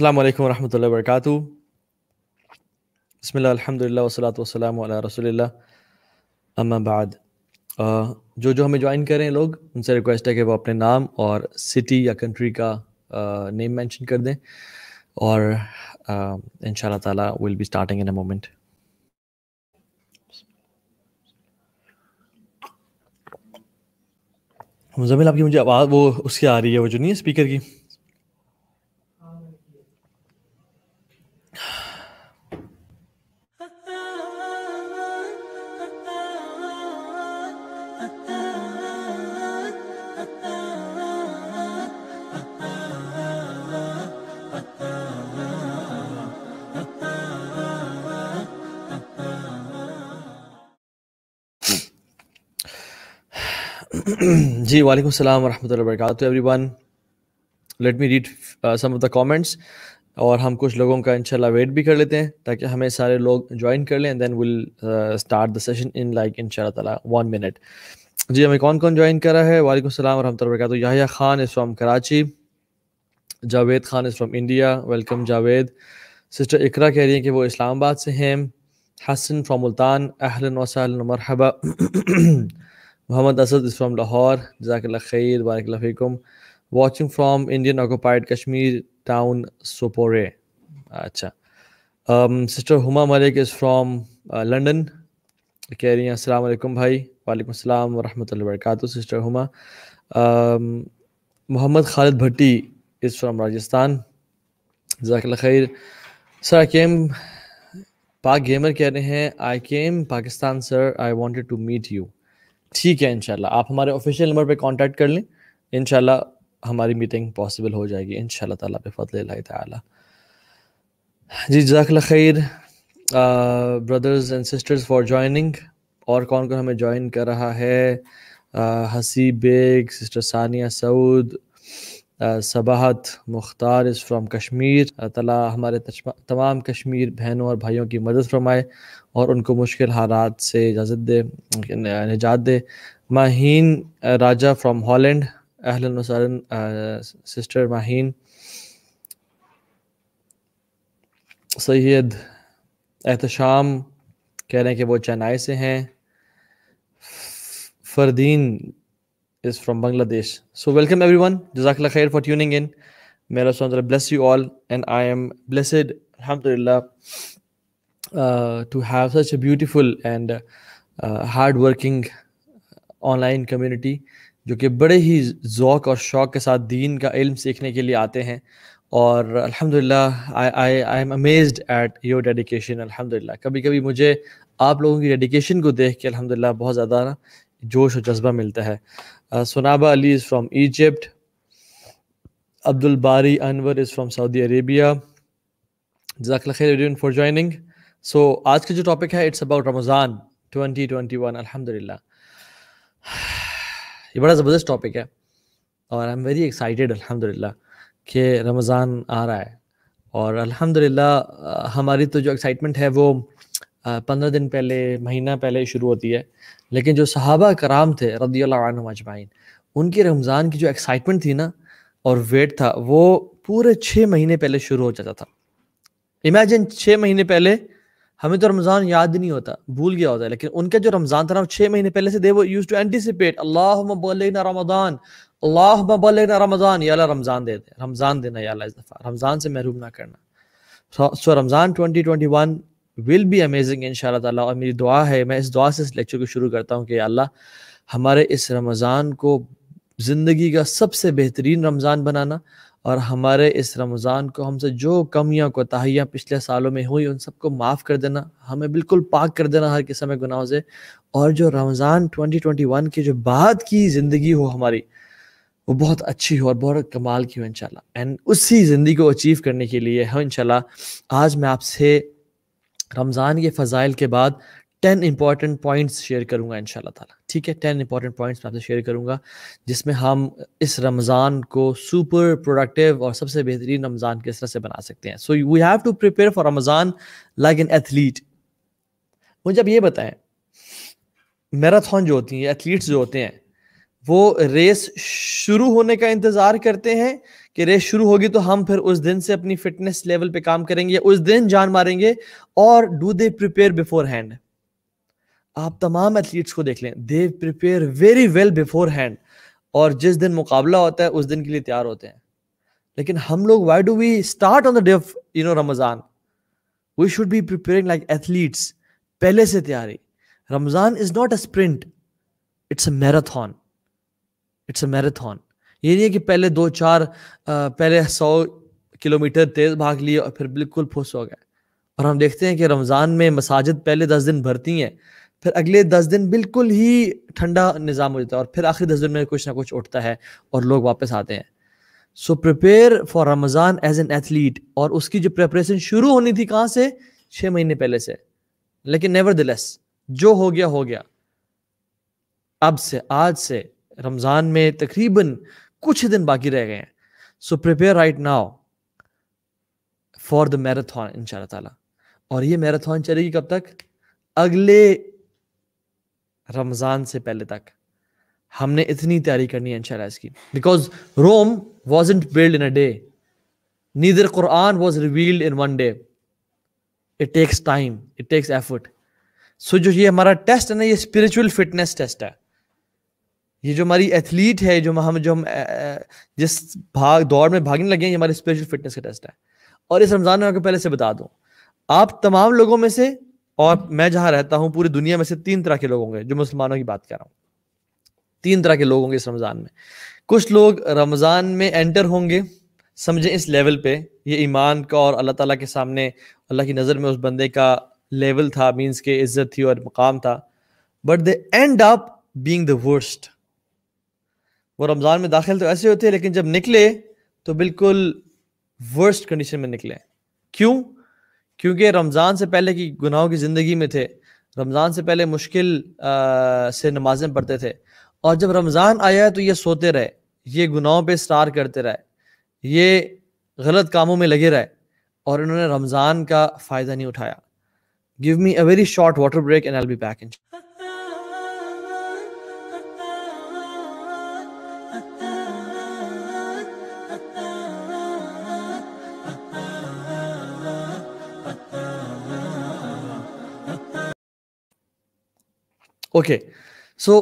अल्लाम वरहमल वर्क बसमिल अलहमदिल्ला वसलात वसलाम रसोल्ला अम्माबाद जो जो हमें ज्वाइन करें लोग उनसे रिक्वेस्ट है कि वो अपने नाम और सिटी या कंट्री का नेम uh, मेंशन कर दें और uh, इन ताला will be starting in a moment Muzammil आपकी मुझे आवाज़ वो उसकी आ रही है वो जो नहीं है स्पीकर की जी वालेकुम सलाम वरहमत वर्क everyone let me read some of the comments और हम कुछ लोगों का इंशाल्लाह वेट भी कर लेते हैं ताकि हमें सारे लोग ज्वाइन कर लें then will start the session in like in ताला वन मिनट जी हमें कौन कौन ज्वाइन करा है वालेकुम सलाम वरहमल लबरकत Yahya Khan is from Karachi Javed Khan is from India welcome Javed sister Iqra कह रही हैं कि वो इस्लामाबाद से हैं हसन फ्राम मुल्तान अहलन वसलन मरहबा Muhammad Asad is from Lahore. Jazakallah khair, barakallah fikum. Watching from Indian occupied Kashmir town Sopore. Acha. Um, Sister Huma Malik is from uh, London. कह रही हैं अस्सलाम वालेकुम भाई वालेकुम अस्सलाम वरहमतुल्लाहि वबरकातुहू sister Huma Mohammad Khalid Bhatti is from Rajasthan जजाकल्ला खैर सर आई केम पाक गेमर कह रहे हैं I came Pakistan sir I wanted to meet you ठीक है इनशाला आप हमारे ऑफिशियल नंबर पर कॉन्टेक्ट कर लें इनशाला हमारी मीटिंग पॉसिबल हो जाएगी इन ताला पे फतल जी जजाकल खैर brothers and sisters for joining और कौन कौन हमें ज्वाइन कर रहा है Hasi Baig sister Sania Saud Sabahat Mukhtar is from Kashmir तला हमारे तमाम कश्मीर बहनों और भाइयों की मदद फरमाए और उनको मुश्किल हालात से इजाज़त दे निजात दे माहीन राजा फ्रॉम हॉलैंड अहलन वसालन सिस्टर माहीन सैद एहतशाम कह रहे हैं कि वो चेन्नई से हैं Fardeen is from Bangladesh so welcome everyone जजाकला खैर फॉर ट्यूनिंग इन मेरा bless you all and I am blessed अलहमदिल्ला uh, to have such a beautiful and uh, hard working online community जो कि बड़े ही ओक़ और शौक़ के साथ दीन का इल्म सीखने के लिए आते हैं और अल्हम्दुलिल्लाह I I I am amazed at your dedication अल्हम्दुलिल्लाह कभी कभी मुझे आप लोगों की डेडिकेशन को देख के अल्हम्दुलिल्लाह बहुत ज़्यादा जोश और जज्बा मिलता है uh, Sonaba Ali is from Egypt Abdul Bari Anwar is from Saudi Arabia जजाकल खैर फॉर ज्वाइनिंग सो so, आज का जो टॉपिक है इट्स अबाउट रमज़ान 2021 अल्हम्दुलिल्लाह ये बड़ा ज़बरदस्त टॉपिक है और आई एम वेरी एक्साइटेड अल्हम्दुलिल्लाह कि रमज़ान आ रहा है और अल्हम्दुलिल्लाह हमारी तो जो एक्साइटमेंट है वो पंद्रह दिन पहले महीना पहले शुरू होती है लेकिन जो सहाबा कराम थे रदी अजमाइन उनकी रमज़ान की जो एक्साइटमेंट थी ना और वेट था वो पूरे छः महीने पहले शुरू हो जाता था इमेजिन छः महीने पहले हमें तो रमज़ान याद नहीं होता भूल गया होता है लेकिन उनके जो रमज़ान था ना छः महीने पहले से दे वो यूज टू एंटिसिपेट अल्लाह मबलना रमदान अल्लाह मबलना रमज़ान या रमज़ान दे दे रमज़ान देना या इस दफ़ा रमज़ान से महरूम ना करना so Ramzan twenty twenty one will be amazing इन शाह और मेरी दुआ है मैं इस दुआ से इस लेक्चर को शुरू करता हूँ कि अल्लाह हमारे इस रमज़ान को ज़िंदगी का सबसे बेहतरीन रमज़ान बनाना और हमारे इस रमज़ान को हमसे जो कमियाँ कोताहियाँ पिछले सालों में हुई उन सबको माफ़ कर देना हमें बिल्कुल पाक कर देना हर किस्म के गुनाहों से और जो रमज़ान 2021 की जो बाद की ज़िंदगी हो हमारी वो बहुत अच्छी हो और बहुत कमाल की हो इंशाल्लाह एंड उसी ज़िंदगी को अचीव करने के लिए इन इंशाल्लाह आज मैं आपसे रमज़ान के फ़ज़ाइल के बाद टेन इंपॉर्टेंट पॉइंट्स शेयर करूंगा इन ताला ठीक है टेन इंपॉर्टेंट पॉइंट्स मैं आपसे शेयर करूंगा जिसमें हम इस रमज़ान को सुपर प्रोडक्टिव और सबसे बेहतरीन रमज़ान किस तरह से बना सकते हैं so we have to prepare for Ramzan like an athlete मुझे अब ये बताएं मैराथन जो होती हैं एथलीट्स जो होते हैं वो रेस शुरू होने का इंतज़ार करते हैं कि रेस शुरू होगी तो हम फिर उस दिन से अपनी फिटनेस लेवल पे काम करेंगे उस दिन जान मारेंगे और do they prepare beforehand आप तमाम एथलीट्स को देख लें they prepare very well beforehand और जिस दिन मुकाबला होता है उस दिन के लिए तैयार होते हैं लेकिन हम लोग why do we start on the day of you know Ramzan we should be preparing like athletes पहले से तैयारी Ramzan is not a sprint it's a marathon it's a marathon ये नहीं है कि पहले दो चार पहले सौ किलोमीटर तेज़ भाग लिए और फिर बिल्कुल फुस हो गए और हम देखते हैं कि रमज़ान में मसाजिद पहले दस दिन भरती हैं फिर अगले दस दिन बिल्कुल ही ठंडा निज़ाम हो जाता है और फिर आखिरी दस दिन में कुछ ना कुछ उठता है और लोग वापस आते हैं so prepare for Ramzan as an athlete और उसकी जो प्रेपरेशन शुरू होनी थी कहाँ से छः महीने पहले से लेकिन नेवर जो हो गया हो गया अब से आज से रमज़ान में तकरीबन कुछ दिन बाकी रह गए हैं so prepare right now for the marathon इन शाह और ये मैराथन चलेगी कब तक अगले रमज़ान से पहले तक हमने इतनी तैयारी करनी है इनशाला इसकी because Rome wasn't built in a day neither Quran was revealed in one day it takes time it takes effort so जो ये हमारा टेस्ट है ना ये स्पिरिचुअल फिटनेस टेस्ट है ये जो हमारी एथलीट है जो हम जो हम जिस भाग दौड़ में भागने लगे हैं ये हमारे स्पिरिचुअल फिटनेस का टेस्ट है और इस रमज़ान में आपको पहले से बता दूं आप तमाम लोगों में से और मैं जहां रहता हूं पूरी दुनिया में से तीन तरह के लोग होंगे जो मुसलमानों की बात कर रहा हूं तीन तरह के लोग होंगे इस रमज़ान में कुछ लोग रमज़ान में एंटर होंगे समझे इस लेवल पे ये ईमान का और अल्लाह ताला के सामने अल्लाह की नज़र में उस बंदे का लेवल था मीन्स के इज्जत थी और मकाम था but they end up being the worst वो रमज़ान में दाखिल तो ऐसे होते लेकिन जब निकले तो बिल्कुल वर्स्ट कंडीशन में निकले क्यों क्योंकि रमज़ान से पहले की गुनाहों की ज़िंदगी में थे रमज़ान से पहले मुश्किल आ, से नमाजें पढ़ते थे और जब रमज़ान आया तो ये सोते रहे ये गुनाहों पे स्टार करते रहे ये गलत कामों में लगे रहे और इन्होंने रमज़ान का फ़ायदा नहीं उठाया give me a very short water break and I be back in okay so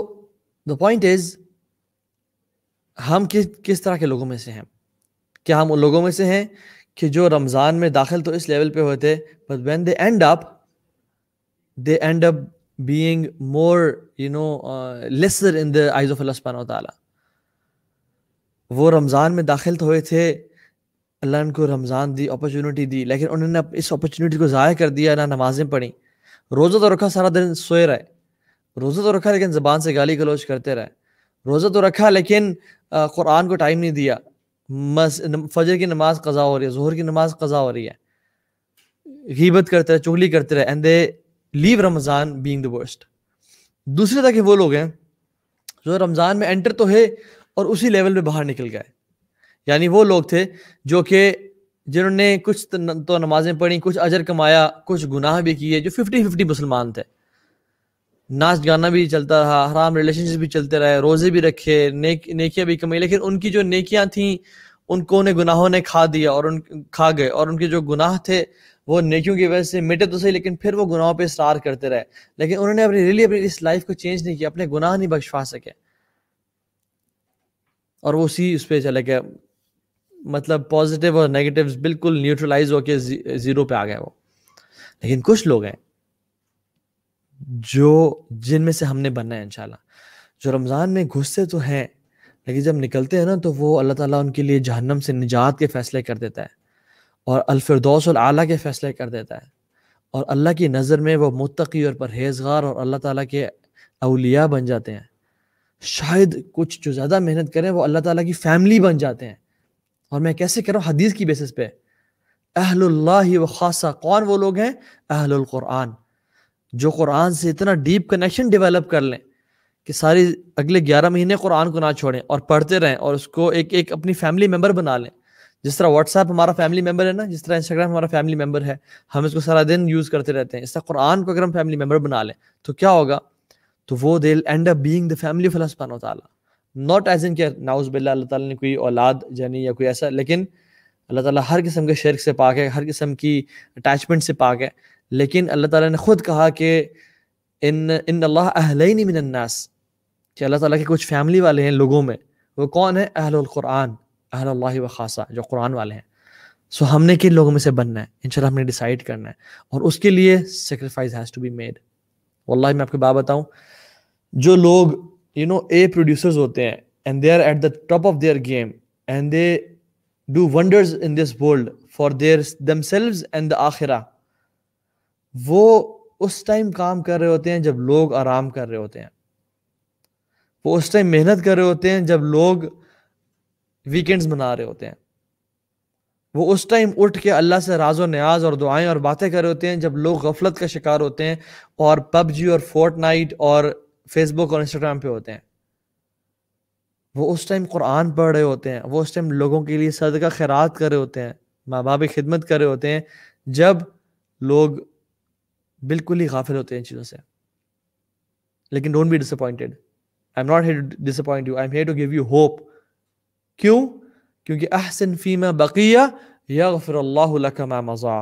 the point is हम किस किस तरह के लोगों में से हैं क्या हम उन लोगों में से हैं कि जो रमज़ान में दाखिल तो इस लेवल पे हुए थे but when they end up they end up being more you know lesser in the eyes of Allah ताला वो रमज़ान में दाखिल तो हुए थे अल्लाह उनको रमज़ान दी अपॉर्चुनिटी दी लेकिन उन्होंने इस अपॉर्चुनिटी को ज़ाया कर दिया ना नमाज़ें पढ़ी रोज़ा तो रखा सारा दिन सोए रहे रोज़ा तो रखा लेकिन ज़बान से गाली गलोच करते रहे रोज़ा तो रखा लेकिन कुरान को टाइम नहीं दिया मस फजर की नमाज कज़ा हो रही है जहर की नमाज कज़ा हो रही है गीबत करते रहे चुगली करते रहे and they leave Ramzan being the दूसरे तक वो लोग हैं जो रमज़ान में एंटर तो है और उसी लेवल पे बाहर निकल गए यानी वो लोग थे जो कि जिन्होंने कुछ तो नमाज़ें पढ़ी कुछ अजर कमाया कुछ गुनाह भी किए जो फिफ्टी फिफ्टी मुसलमान थे नाच गाना भी चलता रहा हराम रिलेशनशिप भी चलते रहे रोजे भी रखे नेक नेकियां भी कमाई लेकिन उनकी जो नेकियां थी उनको उन्हें गुनाहों ने खा दिया और उन खा गए और उनके जो गुनाह थे वो नेकियों की वजह से मिटे तो सही लेकिन फिर वो गुनाहों पे इसरार करते रहे लेकिन उन्होंने अपनी रियली अपनी इस लाइफ को चेंज नहीं किया अपने गुनाह नहीं बख्शवा सके और वो उसी उस पर चले गए मतलब पॉजिटिव और नेगेटिव बिल्कुल न्यूट्रलाइज होके जीरो पे आ गए वो लेकिन कुछ लोग हैं जो जिनमें से हमने बनना है इनशाला जो रमज़ान में घुसते तो हैं लेकिन जब निकलते हैं ना तो वो अल्लाह ताला उनके लिए जहन्नम से निजात के फ़ैसले कर देता है और अलफरदौस और आला के फ़ैसले कर देता है और अल्लाह की नज़र में वो मुतकी और परहेजगार और अल्लाह ताला के अलिया बन जाते हैं शायद कुछ जो ज़्यादा मेहनत करें वो अल्लाह ताला की फ़ैमिली बन जाते हैं और मैं कैसे करूँ रहा हूँ हदीस की बेसिस पे अहल्ला व ख़ासा कौन वो लोग हैं अहलुल्क़ुरान जो कुरान से इतना डीप कनेक्शन डेवलप कर लें कि सारी अगले ग्यारह महीने कुरान को ना छोड़ें और पढ़ते रहें और उसको एक एक अपनी फैमिली मेम्बर बना लें जिस तरह व्हाट्सएप हमारा फैमिली मेम्बर है ना जिस तरह इंस्टाग्राम हमारा फैमिली मेम्बर है हम इसको सारा दिन यूज़ करते रहते हैं इस तरह कुरान को अगर हम फैमिली मेम्बर बना लें तो क्या होगा तो वो they end up being the family फलसफान ताला नॉट एज इन के नाउज बिल्ला अल्लाह ताला ने कोई औलाद जानी या कोई ऐसा लेकिन अल्लाह ताला हर किस्म के शर्क से पाक है हर किस्म की अटैचमेंट से पाक है लेकिन अल्लाह ताला ने खुद कहा कि इन इन अल्लाह नहीं मिनन्नास कि अल्लाह ताला के कुछ फैमिली वाले हैं लोगों में वो कौन है अहल क़ुरान अहल व खासा जो कुरान वाले हैं सो हमने किन लोगों में से बनना है इनशाला हमने डिसाइड करना है और उसके लिए sacrifice has to be made वल्लाह मैं आपको बात बताऊँ जो लोग यू नो ए प्रोड्यूसर्स होते हैं and they are at the top of their game and they do wonders in this world for their themselves and the आखिरा वो उस टाइम काम कर रहे होते हैं जब लोग आराम कर रहे होते हैं वो उस टाइम मेहनत कर रहे होते हैं जब लोग वीकेंड्स मना रहे होते हैं वो उस टाइम उठ के अल्लाह से राजो न्याज और दुआएं और बातें कर रहे होते हैं जब लोग गफलत का शिकार होते हैं और पबजी और फोर्टनाइट और फेसबुक और इंस्टाग्राम पे होते हैं वो उस टाइम कुरान पढ़ रहे होते हैं वो उस टाइम लोगों के लिए सदका खैरात कर रहे होते हैं माँ बाप की खिदमत कर रहे होते हैं जब लोग बिल्कुल ही गाफिल होते हैं इन चीज़ों से लेकिन don't be disappointed I am not here to disappoint you I am here to give you hope क्यों क्योंकि अहसन फीमा बकिया यगफिरल्लाहुलकमा मज़ा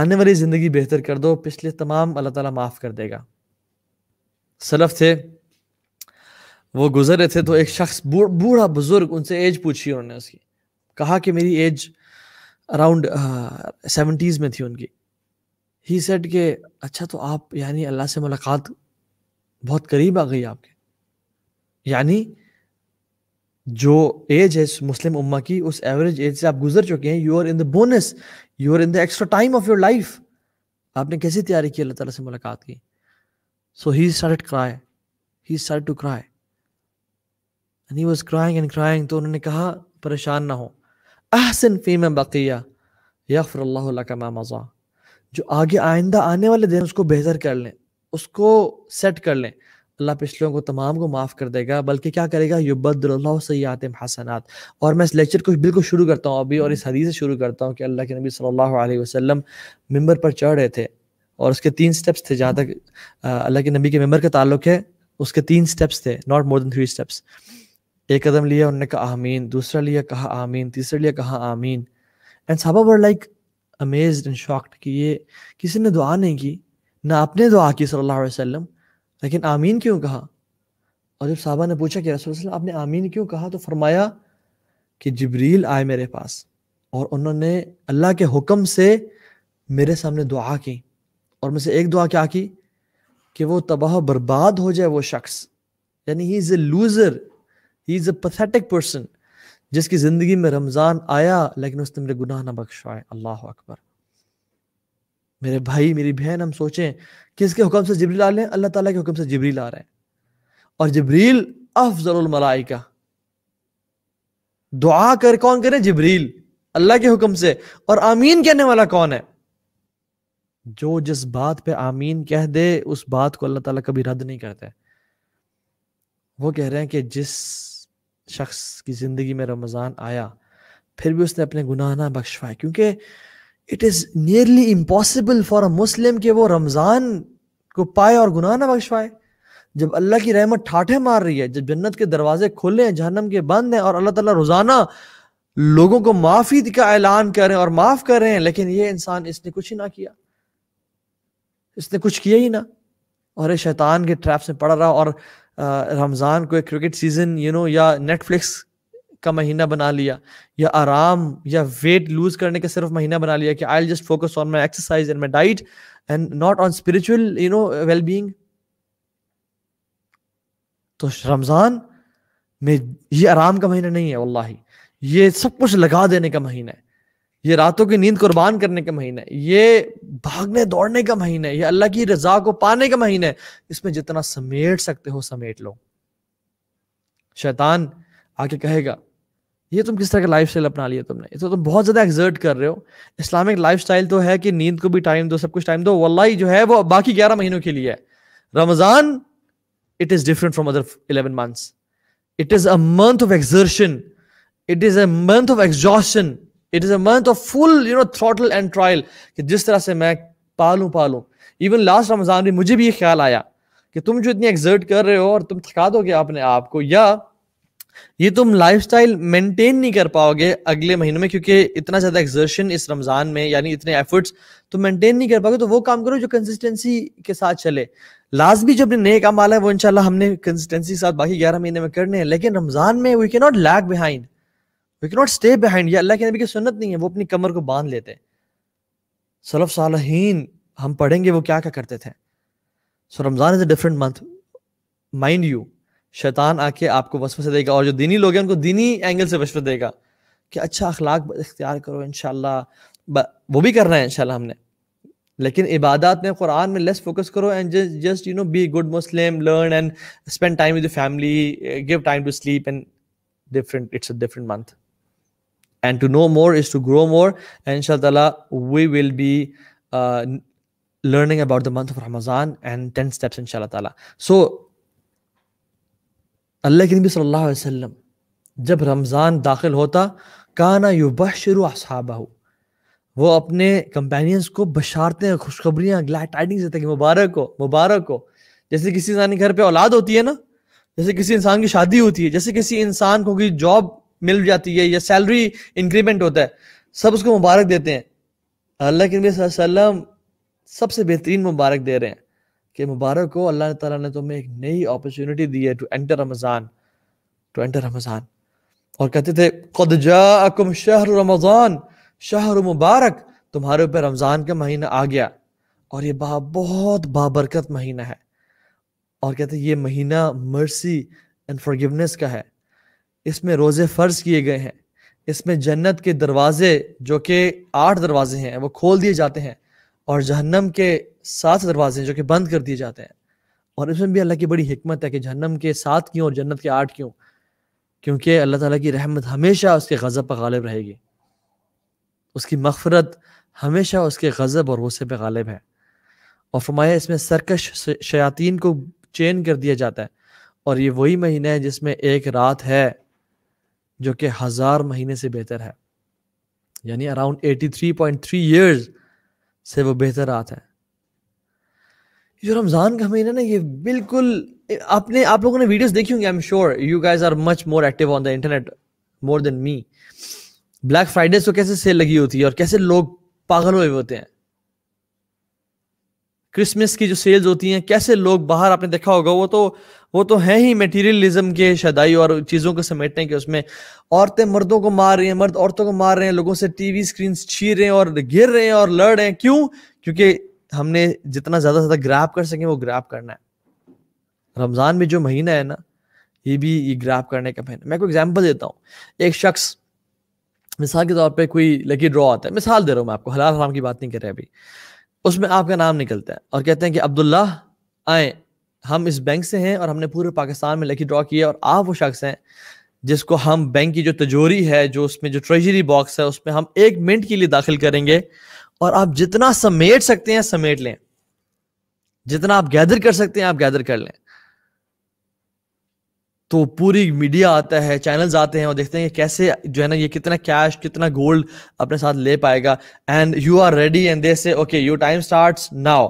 आने वाली ज़िंदगी बेहतर कर दो पिछले तमाम अल्लाह ताला माफ़ कर देगा सलफ थे वो गुजर रहे थे तो एक शख्स बूढ़ा बुजुर्ग उनसे एज पूछी उन्होंने उसकी कहा कि मेरी एज अराउंड सेवेंटीज़ में थी उनकी ही सेट के अच्छा तो आप यानी अल्लाह से मुलाकात बहुत करीब आ गई आपके यानी जो एज है मुस्लिम उम्मा की उस एवरेज एज से आप गुजर चुके हैं you are in the bonus you are in the extra time of your life आपने कैसे तैयारी की अल्लाह ताला से मुलाकात की so he start cry he start to cry and he was crying and crying तो उन्होंने कहा परेशान ना हो अहसन फीमा बकिया यफर अल्लाह का मा मज़ा जो आगे आइंदा आने वाले दिन उसको बेहतर कर लें उसको सेट कर लें अल्लाह पिछलों को तमाम को माफ़ कर देगा बल्कि क्या करेगा युबद्ला सयात हसनात और मैं इस लेक्चर को बिल्कुल शुरू करता हूँ अभी और इस हदीस से शुरू करता हूँ कि अल्लाह के नबी सल्लल्लाहु अलैहि वसल्लम मेंबर पर चढ़ रहे थे और उसके तीन स्टेप्स थे जहाँ तक अल्लाह के नबी के मेम्बर का ताल्लुक है उसके तीन स्टेप्स थे not more than three steps एक कदम लिया उन्होंने कहा आमीन दूसरा लिया कहा आमीन तीसरा लिया कहा आमीन एंड साहबा were like amaze and shocked कि ये किसी ने दुआ नहीं की ना आपने दुआ की सल्लल्लाहु अलैहि वसल्लम लेकिन आमीन क्यों कहा और जब साहबा ने पूछा कि रसूल आपने आमीन क्यों कहा तो फरमाया कि जबरील आए मेरे पास और उन्होंने अल्लाह के हुक्म से मेरे सामने दुआ की और मुझसे एक दुआ क्या की कि वो तबाह बर्बाद हो जाए वो शख्स यानी he is a loser he is a pathetic person जिसकी ज़िंदगी में रमज़ान आया लेकिन उसने मेरे गुनाह ना बख्शवाए अल्लाह अकबर मेरे भाई मेरी बहन हम सोचें किसके हुक्म से जबरील आ रहे हैं अल्लाह ताला के हुक्म से जबरील आ रहे हैं और जबरील अफजलमलाइका दुआ कर कौन करे जबरील अल्लाह के हुक्म से और आमीन कहने वाला कौन है जो जिस बात पे आमीन कह दे उस बात को अल्लाह ताला कभी रद्द नहीं करते वो कह रहे हैं कि जिस शख्स की ज़िंदगी में रमज़ान आया फिर भी उसने अपने गुनाह ना बख्शवाए क्योंकि it is nearly impossible for a Muslim कि वो रमज़ान को पाए और गुनाह ना बख्शवाए जब अल्लाह की रहमत ठाठे मार रही है जब जन्नत के दरवाजे खुले हैं जहनम के बंद हैं और अल्लाह ताला रोज़ाना लोगों को माफ़ी का ऐलान कर रहे हैं और माफ़ कर रहे हैं लेकिन ये इंसान इसने कुछ ही ना किया इसने कुछ किया ही ना और ये शैतान के ट्रैप से पड़ रहा और रमज़ान को एक क्रिकेट सीज़न यू नो या नेटफ्लिक्स का महीना बना लिया या आराम या वेट लूज करने का सिर्फ महीना बना लिया कि I just focus on my exercise and my diet and not on spiritual you know well being तो रमज़ान में ये आराम का महीना नहीं है वल्लाही ये सब कुछ लगा देने का महीना है ये रातों की नींद कुर्बान करने का महीना है ये भागने दौड़ने का महीना है ये अल्लाह की रजा को पाने का महीना है इसमें जितना समेट सकते हो समेट लो शैतान आके कहेगा ये तुम किस तरह का लाइफ स्टाइल अपना लिया तुमने ये तो तुम बहुत ज़्यादा एग्जर्ट कर रहे हो इस्लामिक लाइफ स्टाइल तो है कि नींद को भी टाइम दो सब कुछ टाइम दो वल्लाई जो है वो बाकी ग्यारह महीनों के लिए है Ramzan it is different from other eleven months it is a month of exertion it is a month of exhaustion it is a month of full you know throttle and trial कि जिस तरह से मैं पालू पालू इवन लास्ट रमज़ान में मुझे भी ये ख्याल आया कि तुम जो इतनी एग्जर्ट कर रहे हो और तुम थका दोगे अपने आप को या ये तुम लाइफस्टाइल मेंटेन नहीं कर पाओगे अगले महीने में क्योंकि इतना ज्यादा एग्जर्शन इस रमजान में यानी इतने एफर्ट्स तुम मेंटेन नहीं कर पाओगे तो वो काम करो जो कंसिस्टेंसी के साथ चले लास्ट भी जो अपने नए काम वाला है वो इनशाला हमने कंसिस्टेंसी के साथ बाकी ग्यारह महीने में करने हैं लेकिन रमजान में we cannot lag behind we cannot stay behind ये अल्लाह के नबी की सुन्नत नहीं है वो अपनी कमर को बांध लेते हैं सलफ सालहीन हम पढ़ेंगे वो क्या क्या करते थे so Ramzan is a different month mind you शैतान आके आपको से देगा और जो दीनी लोग हैं उनको दीनी एंगल से वसवत देगा कि अच्छा अखलाक इख्तियार करो इन वो भी करना है इन हमने लेकिन इबादत में कुरान में लेस फोकस करो and just you know be good Muslim learn and spend time with family give time to sleep and different it's a different month And to know more is to grow more. And inshallah, we will be uh, learning about the month of Ramadan and 10 steps, inshallah. Ta'ala. So, Allah के नबी सल्लल्लाहु अलैहि वसल्लम जब रमज़ान दाखिल होता काना युबशरु असहाबा वो अपने कंपेनियंस को बशारतें खुशखबरियाँ ग्लैड टाइडिंग्स देते कि मुबारक हो मुबारक हो जैसे किसी इंसान के घर पे औलाद होती है ना जैसे किसी इंसान की शादी होती है जैसे किसी इंसान को की जॉब मिल जाती है या सैलरी इंक्रीमेंट होता है सब उसको मुबारक देते हैं अल्लाह के वसल्लम सबसे बेहतरीन मुबारक दे रहे हैं कि मुबारक हो अल्लाह ताला ने तुम्हें एक नई अपॉर्चुनिटी दी है to enter Ramzan to enter Ramzan और कहते थे शहर रमज़ान शहर मुबारक तुम्हारे ऊपर रमज़ान का महीना आ गया और ये बा बहुत बाबरकत महीना है और कहते ये महीना मर्सी एंड फॉरगिवनेस का है इसमें रोज़े फ़र्ज किए गए हैं इसमें जन्नत के दरवाज़े जो कि आठ दरवाजे हैं वो खोल दिए जाते हैं और जहन्नम के सात दरवाजे हैं जो कि बंद कर दिए जाते हैं और इसमें भी अल्लाह की बड़ी हमत है कि जहन्नम के सात क्यों और जन्नत के आठ क्यों क्योंकि अल्लाह ताला की रहमत हमेशा उसके गज़ब पर गालिब रहेगी उसकी मफफरत हमेशा उसके गज़ब और गुस्से पर गालिब है और फरमाया इसमें सरकश शयातीन को चेन कर दिया जाता है और ये वही महीना है जिसमें एक रात है जो कि हज़ार महीने से बेहतर है यानी अराउंड 83.3 ईयर्स से वो बेहतर आता है जो रमज़ान का महीना ना ये बिल्कुल आपने आप लोगों ने वीडियोस देखी होंगी I am sure you guys are much more active on the internet more than me Black Friday को कैसे सेल लगी होती है और कैसे लोग पागल हुए होते हैं क्रिसमस की जो सेल्स होती हैं कैसे लोग बाहर आपने देखा होगा वो तो वो तो है ही मेटीरियलिज्म के शदाई और चीज़ों को समेटने के उसमें औरतें मर्दों को मार रही हैं मर्द औरतों को मार रहे हैं लोगों से टीवी स्क्रीन छीर रहे हैं और गिर रहे हैं और लड़ रहे हैं क्यों क्योंकि हमने जितना ज़्यादा से ज़्यादा ग्राफ कर सकें वो ग्राफ करना है रमज़ान में जो महीना है ना ये भी ये ग्राफ करने का महीना मैं कोई एग्जाम्पल देता हूँ एक शख्स मिसाल के तौर पर कोई लकी ड्रॉ आता है मिसाल दे रहा हूँ मैं आपको हलाल हराम की बात नहीं कर रहे अभी उसमें आपका नाम निकलता है और कहते हैं कि अब्दुल्ला आए हम इस बैंक से हैं और हमने पूरे पाकिस्तान में लकी ड्रॉ किया और आप वो शख्स हैं जिसको हम बैंक की जो तजोरी है जो उसमें जो ट्रेजरी बॉक्स है उसमें हम एक मिनट के लिए दाखिल करेंगे और आप जितना समेट सकते हैं समेट लें जितना आप गैदर कर सकते हैं आप गैदर कर लें तो पूरी मीडिया आता है चैनल्स आते हैं और देखते हैं कि कैसे जो है ना ये कितना कैश कितना गोल्ड अपने साथ ले पाएगा and you are ready and they say okay you time start now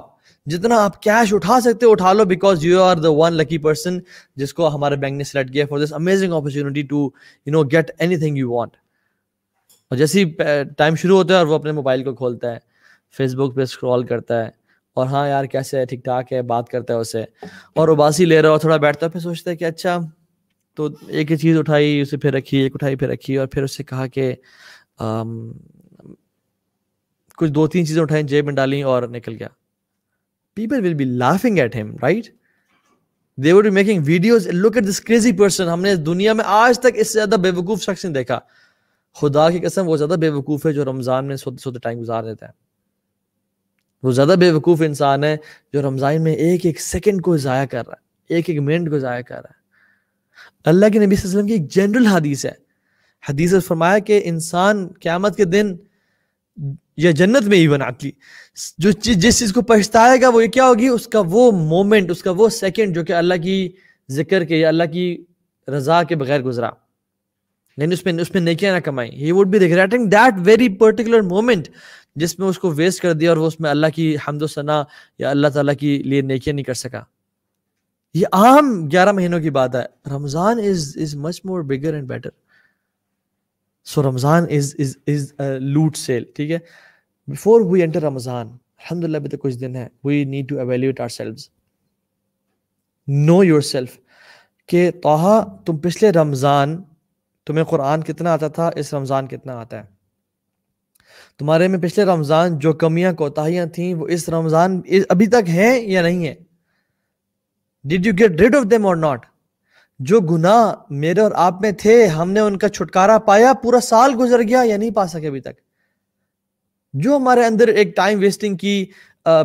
जितना आप कैश उठा सकते हो उठा लो because you are the one lucky person जिसको हमारे बैंक ने सिलेक्ट किया for this amazing opportunity to you know get anything you want और जैसे ही टाइम शुरू होता है और वो अपने मोबाइल को खोलता है फेसबुक पे स्क्रॉल करता है और हाँ यार कैसे है ठीक ठाक है बात करता है उसे और उबासी ले रहा हो थोड़ा बैठता है फिर सोचता है कि अच्छा तो एक ही चीज़ उठाई उसे फिर रखी एक उठाई फिर रखी और फिर उससे कहा कि कुछ दो तीन चीज़ें उठाई जेब में डाली और निकल गया people will be laughing at him right they would be making videos look at this crazy person हमने दुनिया में आज तक इससे ज़्यादा बेवकूफ़ शख्स ने देखा खुदा की कसम वो ज़्यादा बेवकूफ़ है जो रमज़ान में सोते सोते टाइम गुजार देता है वो ज़्यादा बेवकूफ़ इंसान है जो रमज़ान में एक एक सेकेंड को ज़ाया कर रहा है एक एक मिनट को ज़ाया कर रहा है अल्लाह के नबी वसल्लम की एक जनरल हदीस है हदीस फरमाया कि इंसान क़्यामत के दिन या जन्नत में ही बना जो चीज जिस चीज़ को पछताएगा वो ये क्या होगी उसका वो मोमेंट उसका वो सेकेंड जो कि अल्लाह की जिक्र के या अल्लाह की रजा के बगैर गुजरा यानी उसमें उसमें नेकियां ना कमाई he would be regretting that very particular moment जिसमें उसको वेस्ट कर दिया और वो उसमें अल्लाह की हमदोसना या अल्लाह ताला की लिए नेकियां नहीं कर सका ये आम ग्यारह महीनों की बात है Ramzan is is much more bigger and better so Ramzan is is is loot sale ठीक है बिफोर वी एंटर रमजान अलहमदुल्ला भी तो कुछ दिन है we need to evaluate ourselves know yourself के तोहा तुम पिछले रमज़ान तुम्हें कुरान कितना आता था इस रमज़ान कितना आता है तुम्हारे में पिछले रमज़ान जो कमियां कोताहियां थी वो इस रमज़ान अभी तक हैं या नहीं है did you get rid of them और नॉट जो गुना मेरे और आप में थे हमने उनका छुटकारा पाया पूरा साल गुजर गया या नहीं पा सके अभी तक जो हमारे अंदर एक टाइम वेस्टिंग की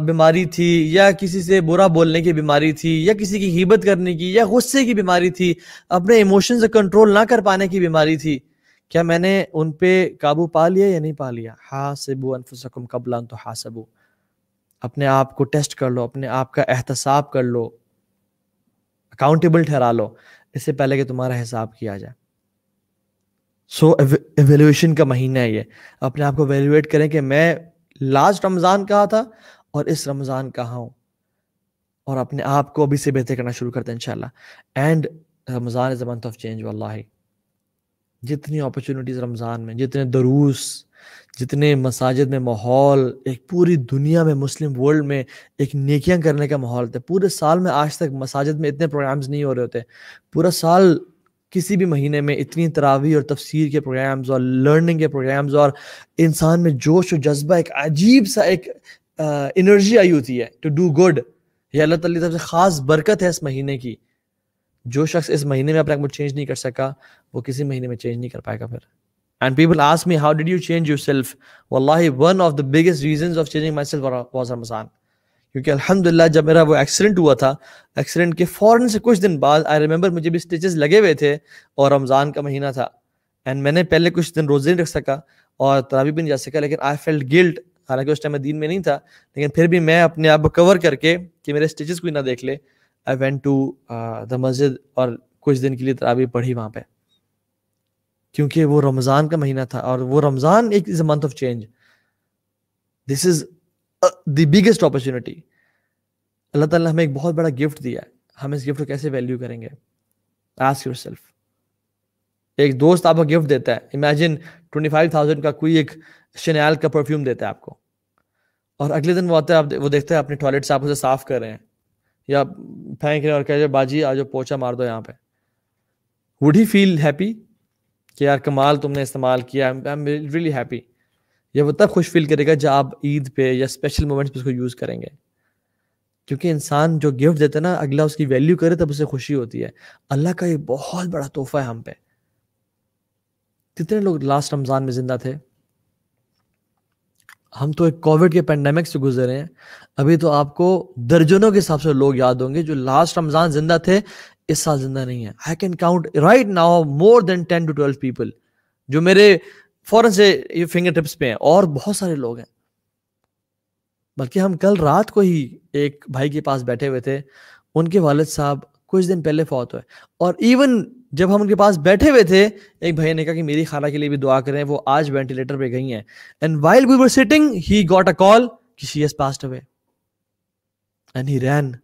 बीमारी थी या किसी से बुरा बोलने की बीमारी थी या किसी की हिबत करने की या गुस्से की बीमारी थी अपने इमोशन से कंट्रोल ना कर पाने की बीमारी थी क्या मैंने उन पे काबू पा लिया या नहीं पा लिया सबू अनफुसकुम कबलान तो सबू अपने आप को टेस्ट कर लो अपने आप का एहतसाब कर लो अकाउंटेबल ठहरा लो इससे पहले कि तुम्हारा हिसाब किया जाए सो एवेल्यूशन का महीना है ये अपने आप को वेल्यूएट करें कि मैं लास्ट रमज़ान कहा था और इस रमज़ान कहाँ हूँ और अपने आप को अभी से बेहतर करना शुरू करते हैं इनशाला and Ramzan is month of change वाला जितनी अपॉर्चुनिटीज़ रमज़ान में जितने दरूस जितने मसाजिद में माहौल एक पूरी दुनिया में मुस्लिम वर्ल्ड में एक नेकियां करने का माहौल था पूरे साल में आज तक मसाजिद में इतने प्रोग्राम्स नहीं हो रहे होते पूरा साल किसी भी महीने में इतनी तरावी और तफसीर के प्रोग्राम्स और लर्निंग के प्रोग्राम्स और इंसान में जोश और जज्बा एक अजीब सा एक इनर्जी आई होती है टू डू गुड ये अल्लाह तला तरफ से ख़ास बरकत है इस महीने की जो शख्स इस महीने में अपने आप को चेंज नहीं कर सका वो किसी महीने में चेंज नहीं कर पाएगा फिर And people ask me, how did you change yourself? Wallahi, one of the biggest reasons of changing myself was Ramazan. क्योंकि अल्हम्दुलिल्लाह जब मेरा वो एक्सीडेंट हुआ था एक्सीडेंट के फ़ौरन से कुछ दिन बाद आई रिमेंबर मुझे भी स्टिचेस लगे हुए थे और रमज़ान का महीना था एंड मैंने पहले कुछ दिन रोज़े नहीं रख सका और तरावी भी नहीं जा सका लेकिन आई फेल्ट गिल्ट हालांकि उस टाइम मैं दीन में नहीं था लेकिन फिर भी मैं अपने आप को कवर करके कि मेरे स्टिचेस कोई ना देख ले आई वेंट टू द मस्जिद और कुछ दिन के लिए तरावी पढ़ी वहाँ पर क्योंकि वो रमज़ान का महीना था और वो रमज़ान एक is a month of change this is the biggest opportunity Allah ताला हमें एक बहुत बड़ा गिफ्ट दिया है हम इस गिफ्ट को कैसे वैल्यू करेंगे आस्क योर सेल्फ एक दोस्त आपको गिफ्ट देता है इमेजिन ट्वेंटी फाइव थाउजेंड का कोई एक शनैल का परफ्यूम देता है आपको और अगले दिन वो आता है आप वो देखते हैं अपने टॉयलेट से आप उसे साफ कर रहे हैं या फेंक रहे हैं और कह रहे बाजी आज पोचा मार दो यहाँ पे वुड ही फील हैप्पी कि यार कमाल तुमने इस्तेमाल किया आई एम रियली हैप्पी ये वो तब खुश फील करेगा जब आप ईद पे या स्पेशल मोमेंट्स पे उसको यूज़ करेंगे क्योंकि इंसान जो गिफ्ट देता है ना अगला उसकी वैल्यू करे तब उसे खुशी होती है अल्लाह का ये बहुत बड़ा तोहफा है हम पे कितने लोग लास्ट रमज़ान में ज़िंदा थे हम तो एक कोविड के पेंडेमिक से गुजर रहे हैं अभी तो आपको दर्जनों के हिसाब से लोग याद होंगे जो लास्ट रमज़ान जिंदा थे इस साल जिंदा नहीं है I can count right now more than ten to twelve people जो मेरे फॉरन से ये फिंगर टिप्स पे हैं और बहुत सारे लोग हैं बल्कि हम कल रात को ही एक भाई के पास बैठे हुए थे उनके वालद साहब कुछ दिन पहले फौत हुए और इवन जब हम उनके पास बैठे हुए थे एक भाई ने कहा कि मेरी खाना के लिए भी दुआ करें वो आज वेंटिलेटर पे गई हैं and while we were sitting he got a call कि she has passed away and he ran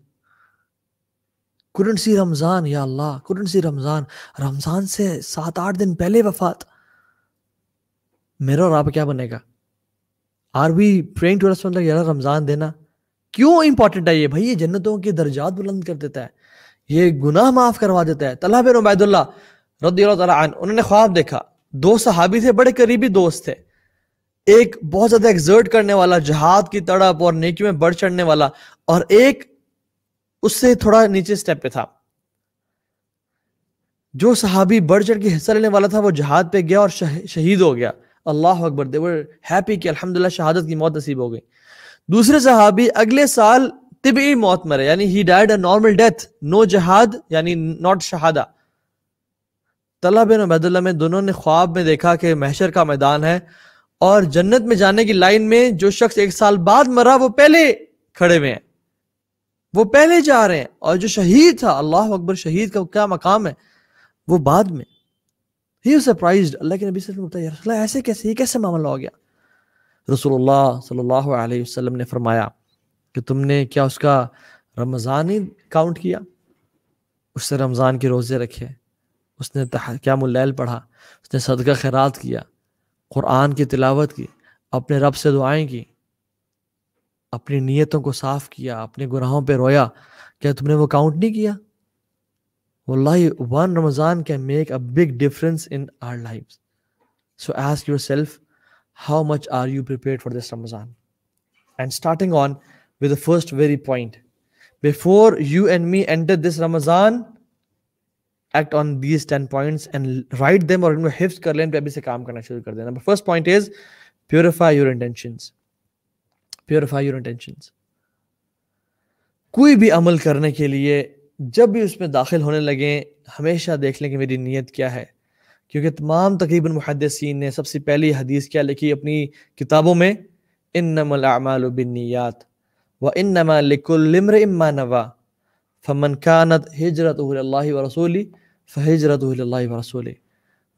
couldn't see Ramzan या अल्लाह कुडन सी रमज़ान रमज़ान से सात आठ दिन पहले वफात मेरा और आप क्या बनेगा आर वी प्रेइंग टू यार रमज़ान देना क्यों इंपॉर्टेंट है ये भाई ये जन्नतों के दर्जात बुलंद कर देता है ये गुनाह माफ़ करवा देता है तला बिन उबैदुल्ला रद्दी उन्होंने ख्वाब देखा दो सहाबी थे बड़े करीबी दोस्त थे एक बहुत ज्यादा एग्जर्ट करने वाला जहाद की तड़प और नेकी में बढ़ चढ़ने वाला और एक उससे थोड़ा नीचे स्टेप पे था जो सहाबी बढ़ चढ़ के हिस्सा लेने वाला था वो जहाद पे गया और शह, शहीद हो गया अल्लाह अकबर देवर हैप्पी कि अल्हम्दुलिल्लाह शहादत की मौत नसीब हो गई दूसरे सहाबी अगले साल तिबी मौत मरे यानी he died a normal death no जहाद यानी नॉट शहादा तला बिन उबैदुल्ला में दोनों ने ख्वाब में देखा कि महशर का मैदान है और जन्नत में जाने की लाइन में जो शख्स एक साल बाद मरा वो पहले खड़े हुए हैं वो पहले जा रहे हैं और जो शहीद था अल्लाह अकबर शहीद का क्या मकाम है वो बाद में ही सरप्राइज अल्लाह के नबी बताया ऐसे कैसे ये कैसे मामला हो गया रसोल्ला सल्लाम ने फरमाया कि तुमने क्या उसका रमज़ान ही काउंट किया उससे रमज़ान के रोज़े रखे उसने क्या मुलैल पढ़ा उसने सदका खैरात किया कुरान की तिलावत की अपने रब से दुआएं की अपनी नीयतों को साफ किया अपने गुनाहों पे रोया क्या तुमने वो काउंट नहीं किया वल्लाही one Ramzan can make a big difference in our life so ask yourself how much are you prepare for this Ramzan and starting on with the first very point before you and me enter this Ramzan act on these ten points and write them और you हिफ्स कर kar lein pe abhi se kaam karna shuru kar dena but first point is purify purify your intention कोई भी अमल करने के लिए जब भी उसमें दाखिल होने लगे हमेशा देख लें कि मेरी नीयत क्या है क्योंकि तमाम तकरीबन मुहदसिन ने सबसे पहली हदीस क्या लिखी अपनी किताबों में इन नमलबिनयात व इन इमा नवा फमन खानत हिजरत हजरत व रसोली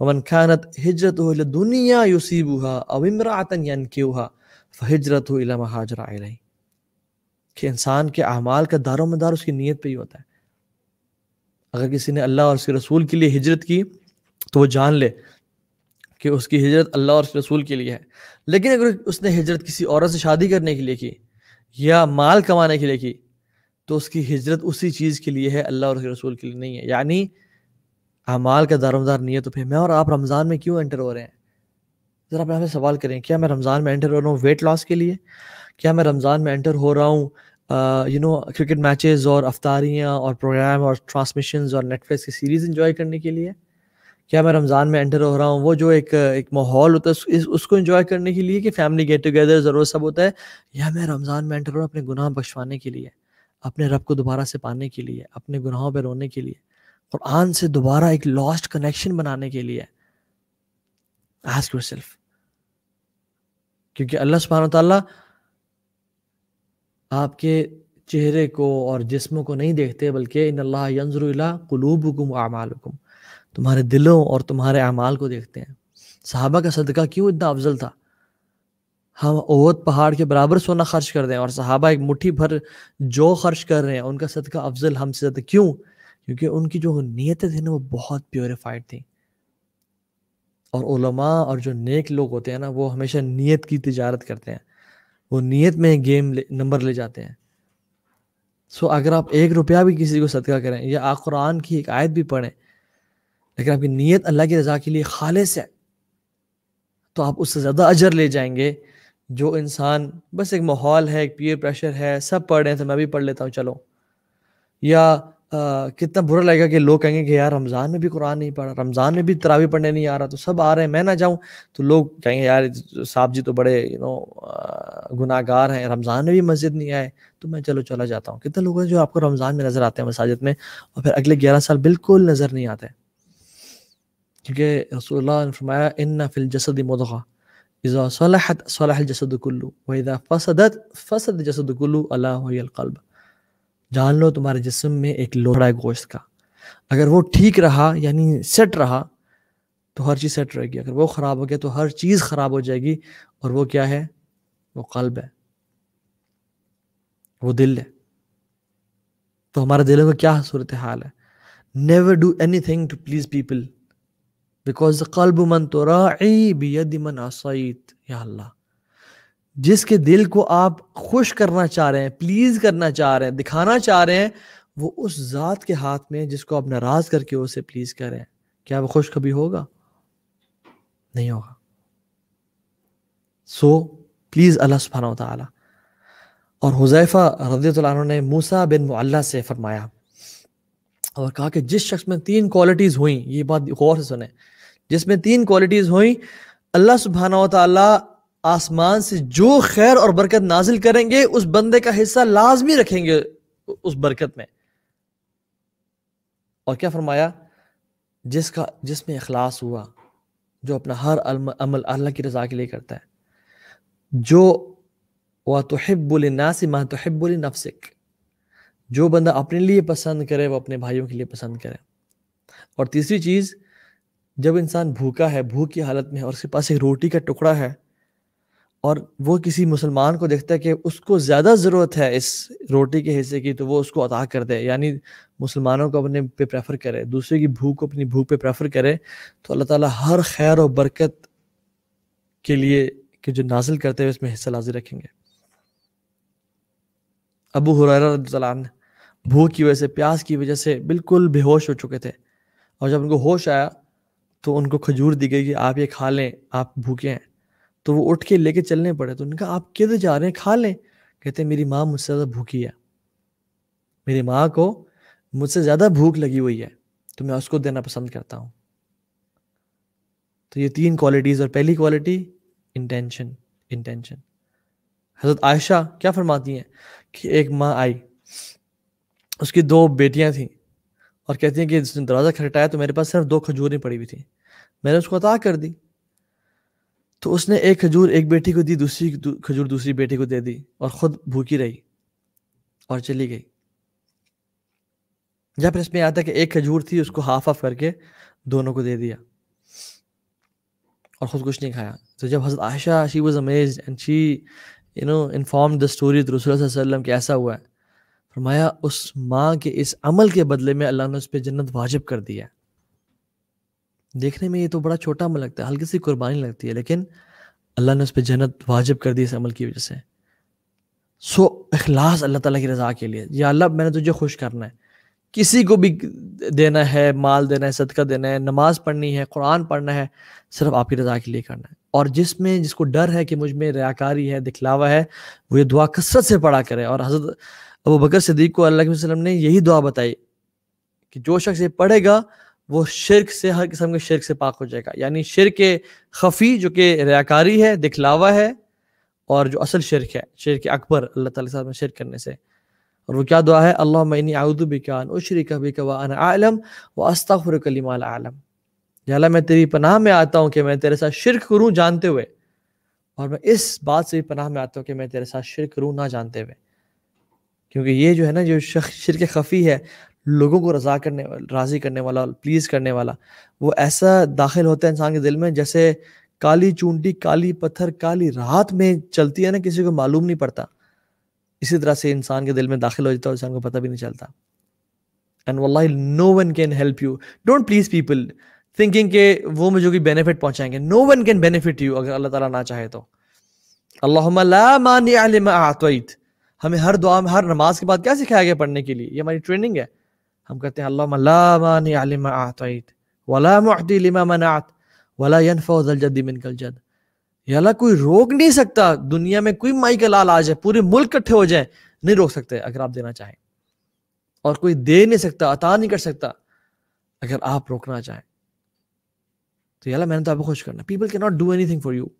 वमन खानत हजरत दुनिया यूसीबूहा अविमरातन क्यूहा फ़हजरत हो इला महाजरा आलाई कि इंसान के अहमाल का दारो मदार उसकी नीयत पे ही होता है अगर किसी ने अल्लाह और उसके रसूल के लिए हिजरत की तो वो जान ले कि उसकी हिजरत अल्लाह और उसके रसूल के लिए है लेकिन अगर उसने हिजरत किसी औरत से शादी करने के लिए की या माल कमाने के लिए की तो उसकी हिजरत उसी चीज़ के लिए है अल्लाह और उसके रसूल के लिए नहीं है यानी अमाल का दारोमदार नीयत तो फिर मैं और आप रमज़ान में क्यों एंटर हो रहे हैं ज़रा आप आपसे सवाल करें क्या मैं रमज़ान में एंटर हो रहा हूँ वेट लॉस के लिए क्या मैं रमज़ान में एंटर हो रहा हूँ यू नो क्रिकेट मैचेस और अफ्तारियाँ और प्रोग्राम और ट्रांसमिशन और नेटफ्लिक्स की सीरीज़ इंजॉय करने के लिए क्या मैं रमज़ान में एंटर हो रहा हूँ वो जो एक एक माहौल होता है उसको इंजॉय करने के लिए कि फैमिली गेट टुगेदर ज़रूर सब होता है या मैं रमज़ान में एंटर हो रहा हूँ अपने गुनाह बख्शवाने के लिए अपने रब को दोबारा से पाने के लिए अपने गुनाहों पर रोने के लिए और आन से दोबारा एक लॉस्ट कनेक्शन बनाने के लिए आस्क योर सेल्फ क्योंकि अल्लाह सुबहान तला आपके चेहरे को और जिस्म को नहीं देखते बल्कि इन अल्लाह यंजरुला अमाल हुकुम तुम्हारे दिलों और तुम्हारे अमाल को देखते हैं साहबा का सदका क्यों इतना अफजल था हम ओहत पहाड़ के बराबर सोना खर्च कर दें और साहबा एक मुट्ठी भर जो खर्च कर रहे हैं उनका सदका अफजल हमसे क्यों क्योंकि उनकी जो नीयतें थी ना वो बहुत प्योरीफाइड थी और उलमा और जो नेक लोग होते हैं ना वो हमेशा नीयत की तजारत करते हैं वो नीयत में गेम ले नंबर ले जाते हैं सो अगर आप एक रुपया भी किसी को सदका करें या आप कुरान की एक आयत भी पढ़ें लेकिन आपकी नीयत अल्लाह की रजा के लिए खालिश है तो आप उससे ज़्यादा अजर ले जाएंगे जो इंसान बस एक माहौल है एक पीयर प्रेशर है सब पढ़ रहे हैं तो मैं भी पढ़ लेता हूँ चलो या कितना बुरा लगेगा कि लोग कहेंगे कि यार रमज़ान में भी कुरान नहीं पढ़ा रमज़ान में भी तरावी पढ़ने नहीं आ रहा तो सब आ रहे हैं मैं ना जाऊँ तो लोग कहेंगे यार साहब जी तो बड़े यू नो गुनाहगार हैं रमज़ान में भी मस्जिद नहीं आए तो मैं चलो चला जाता हूँ कितने लोग हैं जो आपको रमज़ान में नज़र आते हैं मसाजिद में और फिर अगले ग्यारह साल बिल्कुल नज़र नहीं आते क्योंकि रसोल्ला ने फरमाया इन फिल जसद मदगा इज़ा सलाहत सलाह जसद कुल्लू वज़ा फसदत फसद जसद कुल्लू अल्लाह कल्ब जान लो तुम्हारे जिसम में एक लोहड़ा है गोश्त का अगर वो ठीक रहा यानी सेट रहा तो हर चीज़ सेट रहेगी अगर वो ख़राब हो गया तो हर चीज़ ख़राब हो जाएगी और वो क्या है वो कल्ब है वो दिल है तो हमारे दिलों में क्या सूरत हाल है never do anything to please people because कल्ब मन तो राई मन आसाइत या अल्लाह जिसके दिल को आप खुश करना चाह रहे हैं प्लीज करना चाह रहे हैं दिखाना चाह रहे हैं वो उस ज़ात के हाथ में जिसको आप नाराज करके उसे प्लीज करें क्या वो खुश कभी होगा नहीं होगा सो प्लीज अल्लाह सुबहाना तला और हुजैफा रजीत ने मूसा बिन मुल्ला से फरमाया और कहा कि जिस शख्स में तीन क्वालिटीज़ हुई ये बात गौर से सुने जिसमें तीन क्वालिटीज़ हुई अल्लाह सुबहाना तला आसमान से जो खैर और बरकत नाजिल करेंगे उस बंदे का हिस्सा लाजमी रखेंगे उस बरकत में और क्या फरमाया जिसका जिसमें अखलास हुआ जो अपना हर अमल अल्लाह की रजा के लिए करता है जो वह तोहब्बुल नासी तो तोहब्बुल नफसिक जो बंदा अपने लिए पसंद करे वो अपने भाइयों के लिए पसंद करे और तीसरी चीज़ जब इंसान भूखा है भूख की हालत में और उसके पास एक रोटी का टुकड़ा है और वो किसी मुसलमान को देखता है कि उसको ज़्यादा ज़रूरत है इस रोटी के हिस्से की तो वो उसको अता कर दे यानी मुसलमानों को अपने पे प्रेफर करे दूसरे की भूख को अपनी भूख पे प्रेफर करे तो अल्लाह ताला हर खैर और बरकत के लिए कि जो नाजिल करते हुए इसमें हिस्सा लाजी रखेंगे अबू हुररा भूख की वजह से प्यास की वजह से बिल्कुल बेहोश हो चुके थे और जब उनको होश आया तो उनको खजूर दी गई कि आप ये खा लें आप भूखे हैं तो वो उठ के लेके चलने पड़े तो उन्होंने कहा आप किधर जा रहे हैं खा लें कहते मेरी माँ मुझसे ज़्यादा भूखी है मेरी माँ को मुझसे ज़्यादा भूख लगी हुई है तो मैं उसको देना पसंद करता हूँ तो ये तीन क्वालिटीज़ और पहली क्वालिटी इंटेंशन इंटेंशन हज़रत आयशा क्या फरमाती हैं कि एक माँ आई उसकी दो बेटियां थी और कहती हैं कि जिसने दरवाज़ा खटाया तो मेरे पास सिर्फ दो खजूरें पड़ी हुई थी मैंने उसको अता कर दी तो उसने एक खजूर एक बेटी को दी दूसरी खजूर दूसरी बेटी को दे दी और खुद भूखी रही और चली गई या फिर इसमें आता कि एक खजूर थी उसको हाफ ऑफ करके दोनों को दे दिया और ख़ुद कुछ नहीं खाया तो जब Hazrat Ayesha she was amaze and she you know inform the story रसोल्ला कि ऐसा हुआ है फरमाया उस माँ के इस अमल के बदले में अल्लाह ने उस पर जन्नत वाजिब कर दिया देखने में ये तो बड़ा छोटा अमल लगता है हल्की सी कुर्बानी लगती है लेकिन अल्लाह ने उस पर जन्नत वाजिब कर दी इस अमल की वजह से सो अखलास अल्लाह ताला की रज़ा के लिए या अल्लाह मैंने तुझे खुश करना है किसी को भी देना है माल देना है सदका देना है नमाज पढ़नी है कुरान पढ़ना है सिर्फ आपकी रजा के लिए करना है और जिसमें जिसको डर है कि मुझ में रयाकारी है दिखलावा है वो ये दुआ कसरत से पढ़ा करे और हज़रत अबू बकर सदीक को अल्लाह के वसलम ने यही दुआ बताई कि जो शख्स ये पढ़ेगा वो शिरक से हर किस्म के शिरक से पाक हो जाएगा यानी शिर के खफी जो कि रयाकारी है दिखलावा है और जो असल शिरक है शिरक अकबर अल्लाह ताला साहब में शिरक करने से और वो क्या दुआ है अल्लाह मैनी आउदबिकान उशरी आलम व अस्ताखर कलीमाल आलम याला मैं तेरी पनाह में आता हूँ कि मैं तेरे साथ शिरक करूँ जानते हुए और मैं इस बात से भी पनाह में आता हूँ कि मैं तेरे साथ शिरक करूँ ना जानते हुए क्योंकि ये जो है ना जो शिरक खफी है लोगों को रजा करने राज़ी करने वाला प्लीज़ करने वाला वो ऐसा दाखिल होता है इंसान के दिल में जैसे काली चूंटी काली पत्थर काली रात में चलती है ना किसी को मालूम नहीं पड़ता इसी तरह से इंसान के दिल में दाखिल हो जाता है इंसान को पता भी नहीं चलता एंड वल्लाह no one can help you don't please people thinking के वो मुझे कोई बेनिफिट पहुंचाएंगे no one can benefit you अगर अल्लाह ताला ना चाहे तो अल्लाह हमें हर दुआ में हर नमाज के बाद क्या सिखाया गया पढ़ने के लिए ये हमारी ट्रेनिंग है हम कहते हैं अल्लाह आत वला लिमा मनात वला मिन कल जद कोई रोक नहीं सकता दुनिया में कोई माई का लाल आ जाए पूरे मुल्क इकट्ठे हो जाए नहीं रोक सकते अगर आप देना चाहें और कोई दे नहीं सकता अता नहीं कर सकता अगर आप रोकना चाहें तो याला मैंने तो आपको खुश करना पीपल के not do thing for you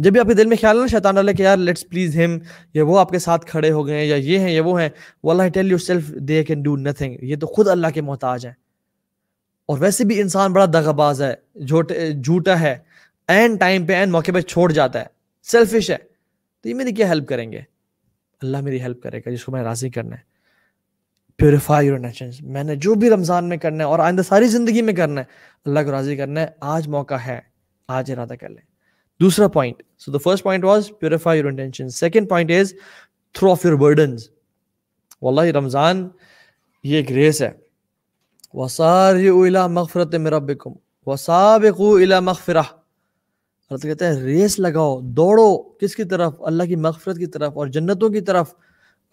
जब भी आपके दिल में ख्याल ना शैतान डाले कि यार लेट्स प्लीज हिम या वो आपके साथ खड़े हो गए हैं या ये हैं या वो हैं वल्लाह tell yourself they can do nothing ये तो खुद अल्लाह के मोहताज हैं और वैसे भी इंसान बड़ा दगाबाज है झूठा है एन टाइम पे एन मौके पे छोड़ जाता है सेल्फिश है तो ये मेरी क्या हेल्प करेंगे अल्लाह मेरी हेल्प करेगा जिसको मैं राज़ी करना है प्योरीफाई योर नेशन मैंने जो भी रमज़ान में करना है और आइंदा सारी ज़िंदगी में करना है अल्लाह को राज़ी करना है आज मौका है आज इरादा कर लें दूसरा point so the first point was purify your intentions. Second point is throw off your burdens. Wallahi Ramzan ये एक रेस है वसारिला मगफरत मेरा वसाबिकु इला मगफरा अल्लाह कहते हैं रेस लगाओ दौड़ो किसकी तरफ अल्लाह की मगफरत की तरफ और जन्नतों की तरफ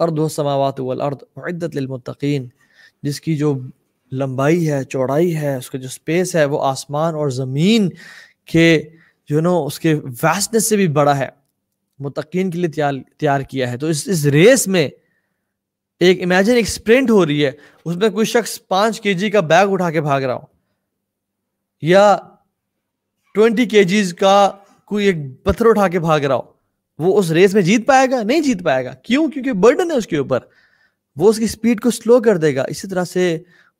अर्द समावत अर्दतमतकीन जिसकी जो लंबाई है चौड़ाई है उसका जो स्पेस है वो आसमान और ज़मीन के यू नो उसके वैसनेस से भी बड़ा है मुतकीन के लिए तैयार किया है तो इस इस रेस में एक इमेजिन एक स्प्रिंट हो रही है उसमें कोई शख्स पांच के का बैग उठा के भाग रहा हो या ट्वेंटी के का कोई एक पत्थर उठा के भाग रहा हो वो उस रेस में जीत पाएगा नहीं जीत पाएगा क्यों क्योंकि बर्डन है उसके ऊपर वो उसकी स्पीड को स्लो कर देगा इसी तरह से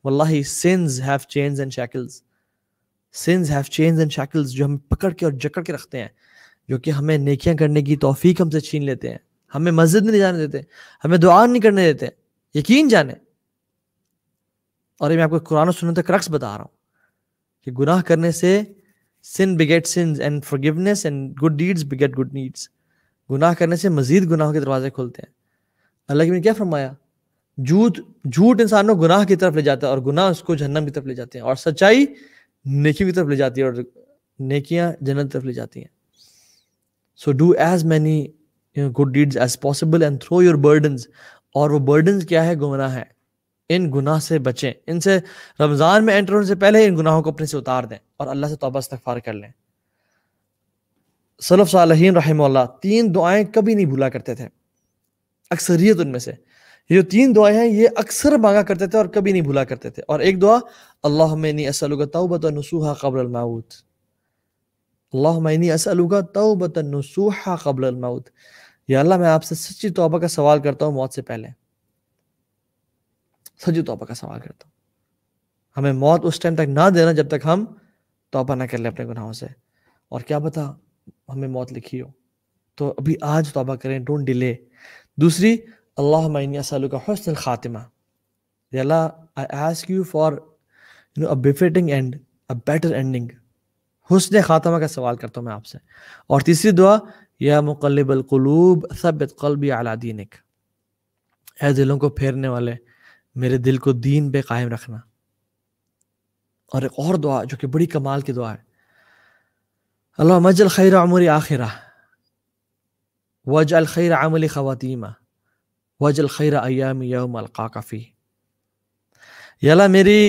वल्लाही sins have change and shackles sins have change and shackles जो हम पकड़ के और जकड़ के रखते हैं जो कि हमें नेकियां करने की तौफीक हमसे छीन लेते हैं हमें मस्जिद नहीं जाने देते हमें दुआ नहीं करने देते यकीन जाने और मैं आपको कुरान सुनने तक रक्स बता रहा हूँ कि गुनाह करने से sin beget sins and forgiveness and good deeds beget good needs गुनाह करने से मजीद गुनाहों के दरवाजे खुलते हैं अल्लाह ने क्या फरमाया झूठ झूठ इंसान को गुनाह की तरफ ले जाता है और गुनाह उसको जहन्नम की तरफ ले जाते हैं और सच्चाई नेकी की तरफ ले जाती है और नेकियां जन्नत तरफ ले जाती हैं so do as many good deeds as possible and throw your burden और वो बर्डन क्या है गुमराह है इन गुनाह से बचें इनसे रमज़ान में एंटर होने से पहले इन गुनाहों को अपने से उतार दें और अल्लाह से तोबा इस्तफार कर लें सलफ़ सालहीन रहम तीन दुआएं कभी नहीं भूला करते थे अक्सरियत उनमें से ये जो तीन दुआएं हैं ये अक्सर मांगा करते थे और कभी नहीं भूला करते थे और एक दुआ अल्लाह मैं असलुगा तौबत नसूहा कबल अलमाऊत अल्लाह मैं असलुगा तौबत नसूहा कबल अलमाऊत या अल्लाह मैं आपसे सच्ची तौबा का सवाल करता हूँ मौत से पहले सच्ची तौबा का सवाल करता हूँ हमें मौत उस टाइम तक ना देना जब तक हम तौबा ना कर ले अपने गुनाहों से और क्या पता हमें मौत लिखी हो तो अभी आज तौबा करें डोंट डिले दूसरी Allahumma inni as'aluka husn khatima. Ya Allah, I ask you for you know, a befitting end, a better ending. हुसन खातमा का सवाल करता हूँ मैं आपसे और तीसरी दुआ या मुकलब अलकलूब सबत कलबी अला दीनिक ए दिलों को फेरने वाले मेरे दिल को दीन पे कायम रखना और एक और दुआ जो कि बड़ी कमाल की दुआ है अल्लाह मजल खैर अमरी आखिरा वज अल खैर अमली ख़वातीमा वजल खैर अयाम यम अलका काफ़ी मेरी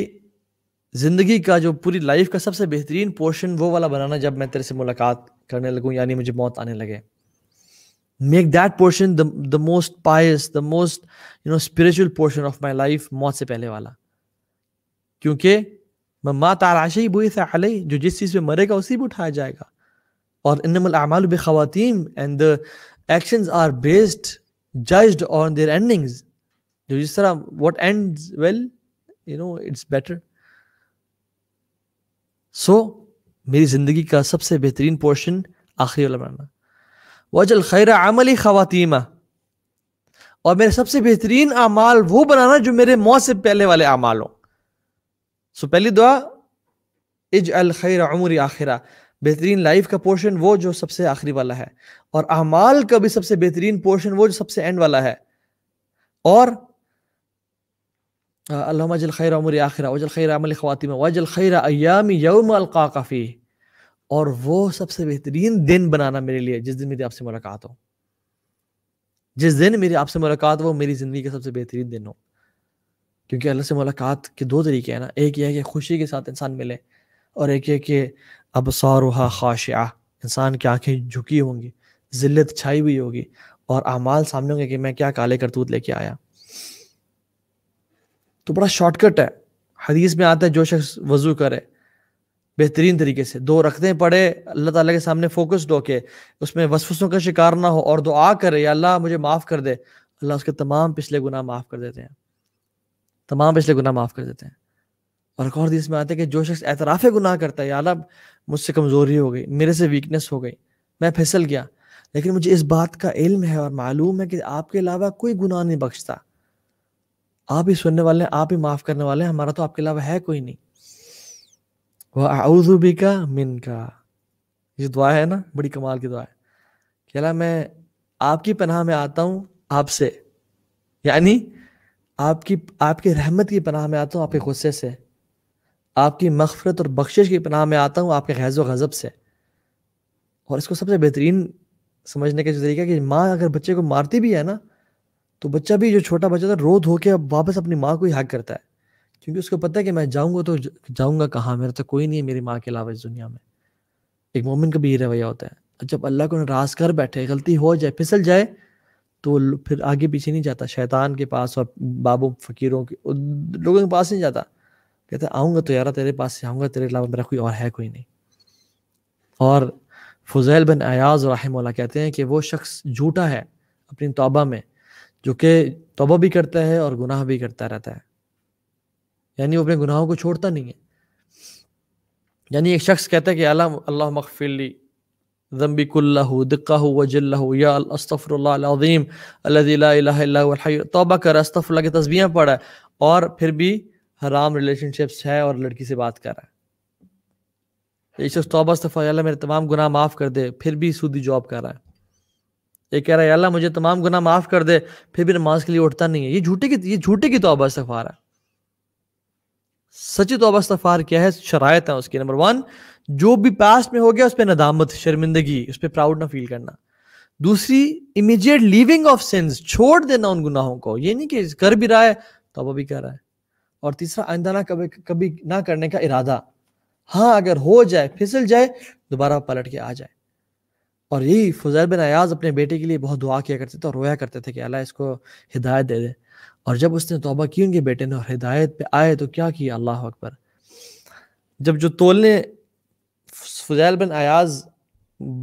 ज़िंदगी का जो पूरी लाइफ का सबसे बेहतरीन पोर्शन वो वाला बनाना जब मैं तेरे से मुलाकात करने लगूँ यानी मुझे मौत आने लगे make that portion the most pious the most you know spiritual portion of my life मौत से पहले वाला क्योंकि मैं माँ ताराशा ही बुई अलई जो जिस चीज़ पर मरेगा उसी भी उठाया जाएगा और इनमल अमाल बे and the actions are based judged on their endings. what ends well, you know, it's better. So मेरी जिंदगी का सबसे बेहतरीन पोर्शन आखिरी वाला बनाना वजल खैरा अमली खवातीमा और मेरे सबसे बेहतरीन अमाल वो बनाना जो मेरे मौत से पहले वाले अमाल हो सो पहली दुआ इज अल खैर अमरी आखिरा बेहतरीन लाइफ का पोर्शन वो जो सबसे आखिरी वाला है और अहमाल का भी सबसे बेहतरीन पोर्शन वो जो सबसे एंड वाला है और जल खैर उमर आखिर वजल खैर अमल ख़वातिम वजल खैर अयामी यौम अलकाफ़ी और वो सबसे बेहतरीन दिन बनाना मेरे लिए जिस दिन मेरी आपसे मुलाकात हो जिस दिन मेरी आपसे मुलाकात हो मेरी ज़िंदगी का सबसे बेहतरीन दिन हो क्योंकि अल्लाह से मुलाकात के दो तरीके हैं ना एक यह है कि खुशी के साथ इंसान मिले और एक है कि अबसारहा खाशा इंसान की आंखें झुकी होंगी ज़िल्लत छाई हुई होगी और अमाल सामने होंगे कि मैं क्या काले करतूत लेके आया तो बड़ा शॉर्टकट है हदीस में आता है जो शख्स वजू करे बेहतरीन तरीके से दो रखते पड़े अल्लाह ताला के सामने फोकस्ड होके उसमें वसफसों का शिकार ना हो और दुआ करे या अल्लाह मुझे माफ़ कर दे अल्लाह उसके तमाम पिछले गुनाह माफ़ कर देते हैं तमाम पिछले गुनाह माफ़ कर देते हैं और एक और हदीस में आता है कि जो शख्स एतराफ़ गुनाह करता है या अल्लाह मुझसे कमज़ोरी हो गई मेरे से वीकनेस हो गई मैं फिसल गया लेकिन मुझे इस बात का इल्म है और मालूम है कि आपके अलावा कोई गुनाह नहीं बख्शता आप ही सुनने वाले हैं आप ही माफ़ करने वाले हैं हमारा तो आपके अलावा है कोई नहीं वह आउजुबी का मिन का ये दुआ है ना बड़ी कमाल की दुआ है कहला मैं आपकी पनाह में आता हूँ आपसे यानी आपकी आपकी रहमत की पनाह में आता हूँ आपके गुस्से से आपकी मफफ़रत और बख्शिश की पनाह में आता हूँ आपके गैज़ गज़ब से और इसको सबसे बेहतरीन समझने का जो तरीका कि माँ अगर बच्चे को मारती भी है ना तो बच्चा भी जो छोटा बच्चा था रो धो के अब वापस अपनी माँ को ही हक करता है क्योंकि उसको पता है कि मैं जाऊँगा तो जाऊँगा कहाँ मेरा तो कोई नहीं है मेरी माँ के अलावा इस दुनिया में एक मोमिन का भी ये रवैया होता है जब अल्लाह को नाराज कर बैठे गलती हो जाए फिसल जाए तो फिर आगे पीछे नहीं जाता शैतान के पास और बाबू फकीरों के लोगों के पास नहीं जाता कहते आऊँगा तो यारा तेरे पास से आऊँगा तेरे अलावा मेरा कोई और है कोई नहीं और फजैल बिन अयाज रहा कहते हैं कि वो शख्स झूठा है अपनी तोबा में जो कि तोबा भी करता है और गुनाह भी करता रहता है यानी वो अपने गुनाहों को छोड़ता नहीं है यानी एक शख्स कहता है कि अला अल्लाह मखफिली तोबा कर अस्तफ़ल्ला की तस्बियाँ पढ़ा और फिर भी हराम रिलेशनशिप्स है और लड़की से बात कर रहा है एक शख्स तोबा सफ़ा मेरे तमाम गुनाह माफ़ कर दे फिर भी सूदी जॉब कर रहा है ये कह रहा है अल्लाह मुझे तमाम गुनाह माफ़ कर दे फिर भी नमाज के लिए उठता नहीं है ये झूठे की ये झूठे की तोबा सफार है सची तोबा सफार क्या है शरायत है उसकी नंबर वन जो भी पास्ट में हो गया उस पर नदामत शर्मिंदगी उस पर प्राउड ना फील करना दूसरी इमीजिएट लिविंग ऑफ सेंस छोड़ देना उन गुनाहों को ये नहीं कि कर भी रहा है तोबा भी कर रहा है और तीसरा आइंदा ना कभी कभी ना करने का इरादा हाँ अगर हो जाए फिसल जाए दोबारा पलट के आ जाए और यही फजैल बिन अयाज अपने बेटे के लिए बहुत दुआ किया करते थे और रोया करते थे कि अल्लाह इसको हिदायत दे दे और जब उसने तोबा की उनके बेटे ने और हिदायत पे आए तो क्या किया अल्लाह अकबर जब जो तोलने फजैल बिन अयाज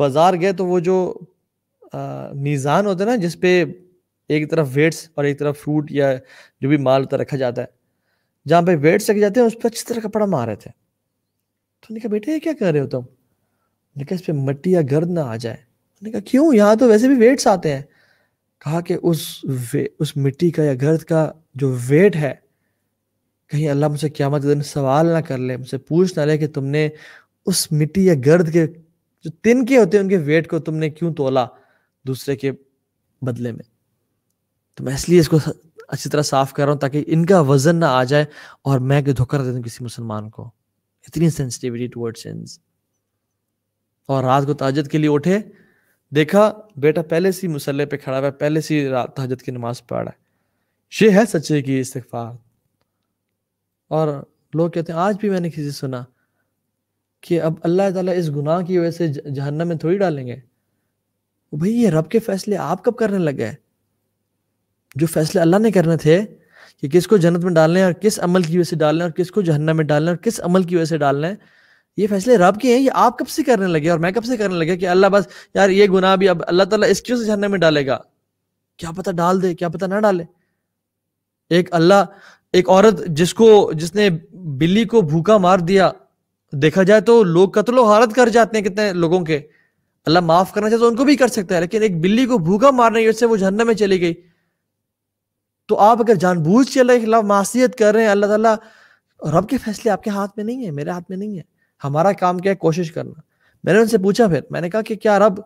बाज़ार गए तो वो जो मीज़ान होता है ना जिसपे एक तरफ वेट्स और एक तरफ फ्रूट या जो भी माल होता रखा जाता है जहां पे वेट्स लेके जाते हैं उस पर अच्छी तरह कपड़ा मारे थे तो उन्होंने कहा बेटे ये क्या कर रहे हो तुम कहा इस पर मट्टी या गर्द ना आ जाए उन्होंने कहा क्यों यहाँ तो वैसे भी वेट्स आते हैं कहा कि उस वे उस मिट्टी का या गर्द का जो वेट है कहीं अल्लाह मुझसे मत दिन सवाल ना कर ले मुझसे पूछ ना ले कि तुमने उस मिट्टी या गर्द के जो तिन के होते हैं उनके वेट को तुमने क्यों तोला दूसरे के बदले में तो मैं इसलिए इसको अच्छी तरह साफ कर रहा हूँ ताकि इनका वजन ना आ जाए और मैं धोखा दे दूँ किसी मुसलमान को इतनी सेंसिटिविटी टूवर्ड सेंस और रात को ताजत के लिए उठे देखा बेटा पहले से मुसल्ले पे खड़ा हुआ पहले से ताजत की नमाज पढ़ रहा है ये है सच्चे की इस्तफार और लोग कहते हैं आज भी मैंने किसी सुना कि अब अल्लाह ताला इस गुनाह की वजह से जहन्नम में थोड़ी डालेंगे भाई ये रब के फैसले आप कब करने लगे हैं जो फैसले अल्लाह ने करने थे कि किसको जन्नत में डालने और किस अमल की वजह से डालने और और किसको जहन्ना में डालने और किस अमल की वजह से डालने ये फैसले रब के हैं ये आप कब से करने लगे और मैं कब से करने लगे कि अल्लाह बस यार ये गुनाह भी अब अल्लाह ताला इसकी वजह से जहन्नम में डालेगा क्या पता डाल दे क्या पता ना डाले एक अल्लाह एक औरत जिसको जिसने बिल्ली को भूखा मार दिया देखा जाए तो लोग कत्लो हालत कर जाते हैं कितने लोगों के अल्लाह माफ करना चाहे तो उनको भी कर सकता है लेकिन एक बिल्ली को भूखा मारने की वजह से वो जहन्नम में चली गई तो आप अगर जानबूझ के अल्लाह के खिलाफ मासीत कर रहे हैं अल्लाह ताला रब के फैसले आपके हाथ में नहीं है मेरे हाथ में नहीं है हमारा काम क्या है कोशिश करना मैंने उनसे पूछा फिर मैंने कहा कि क्या रब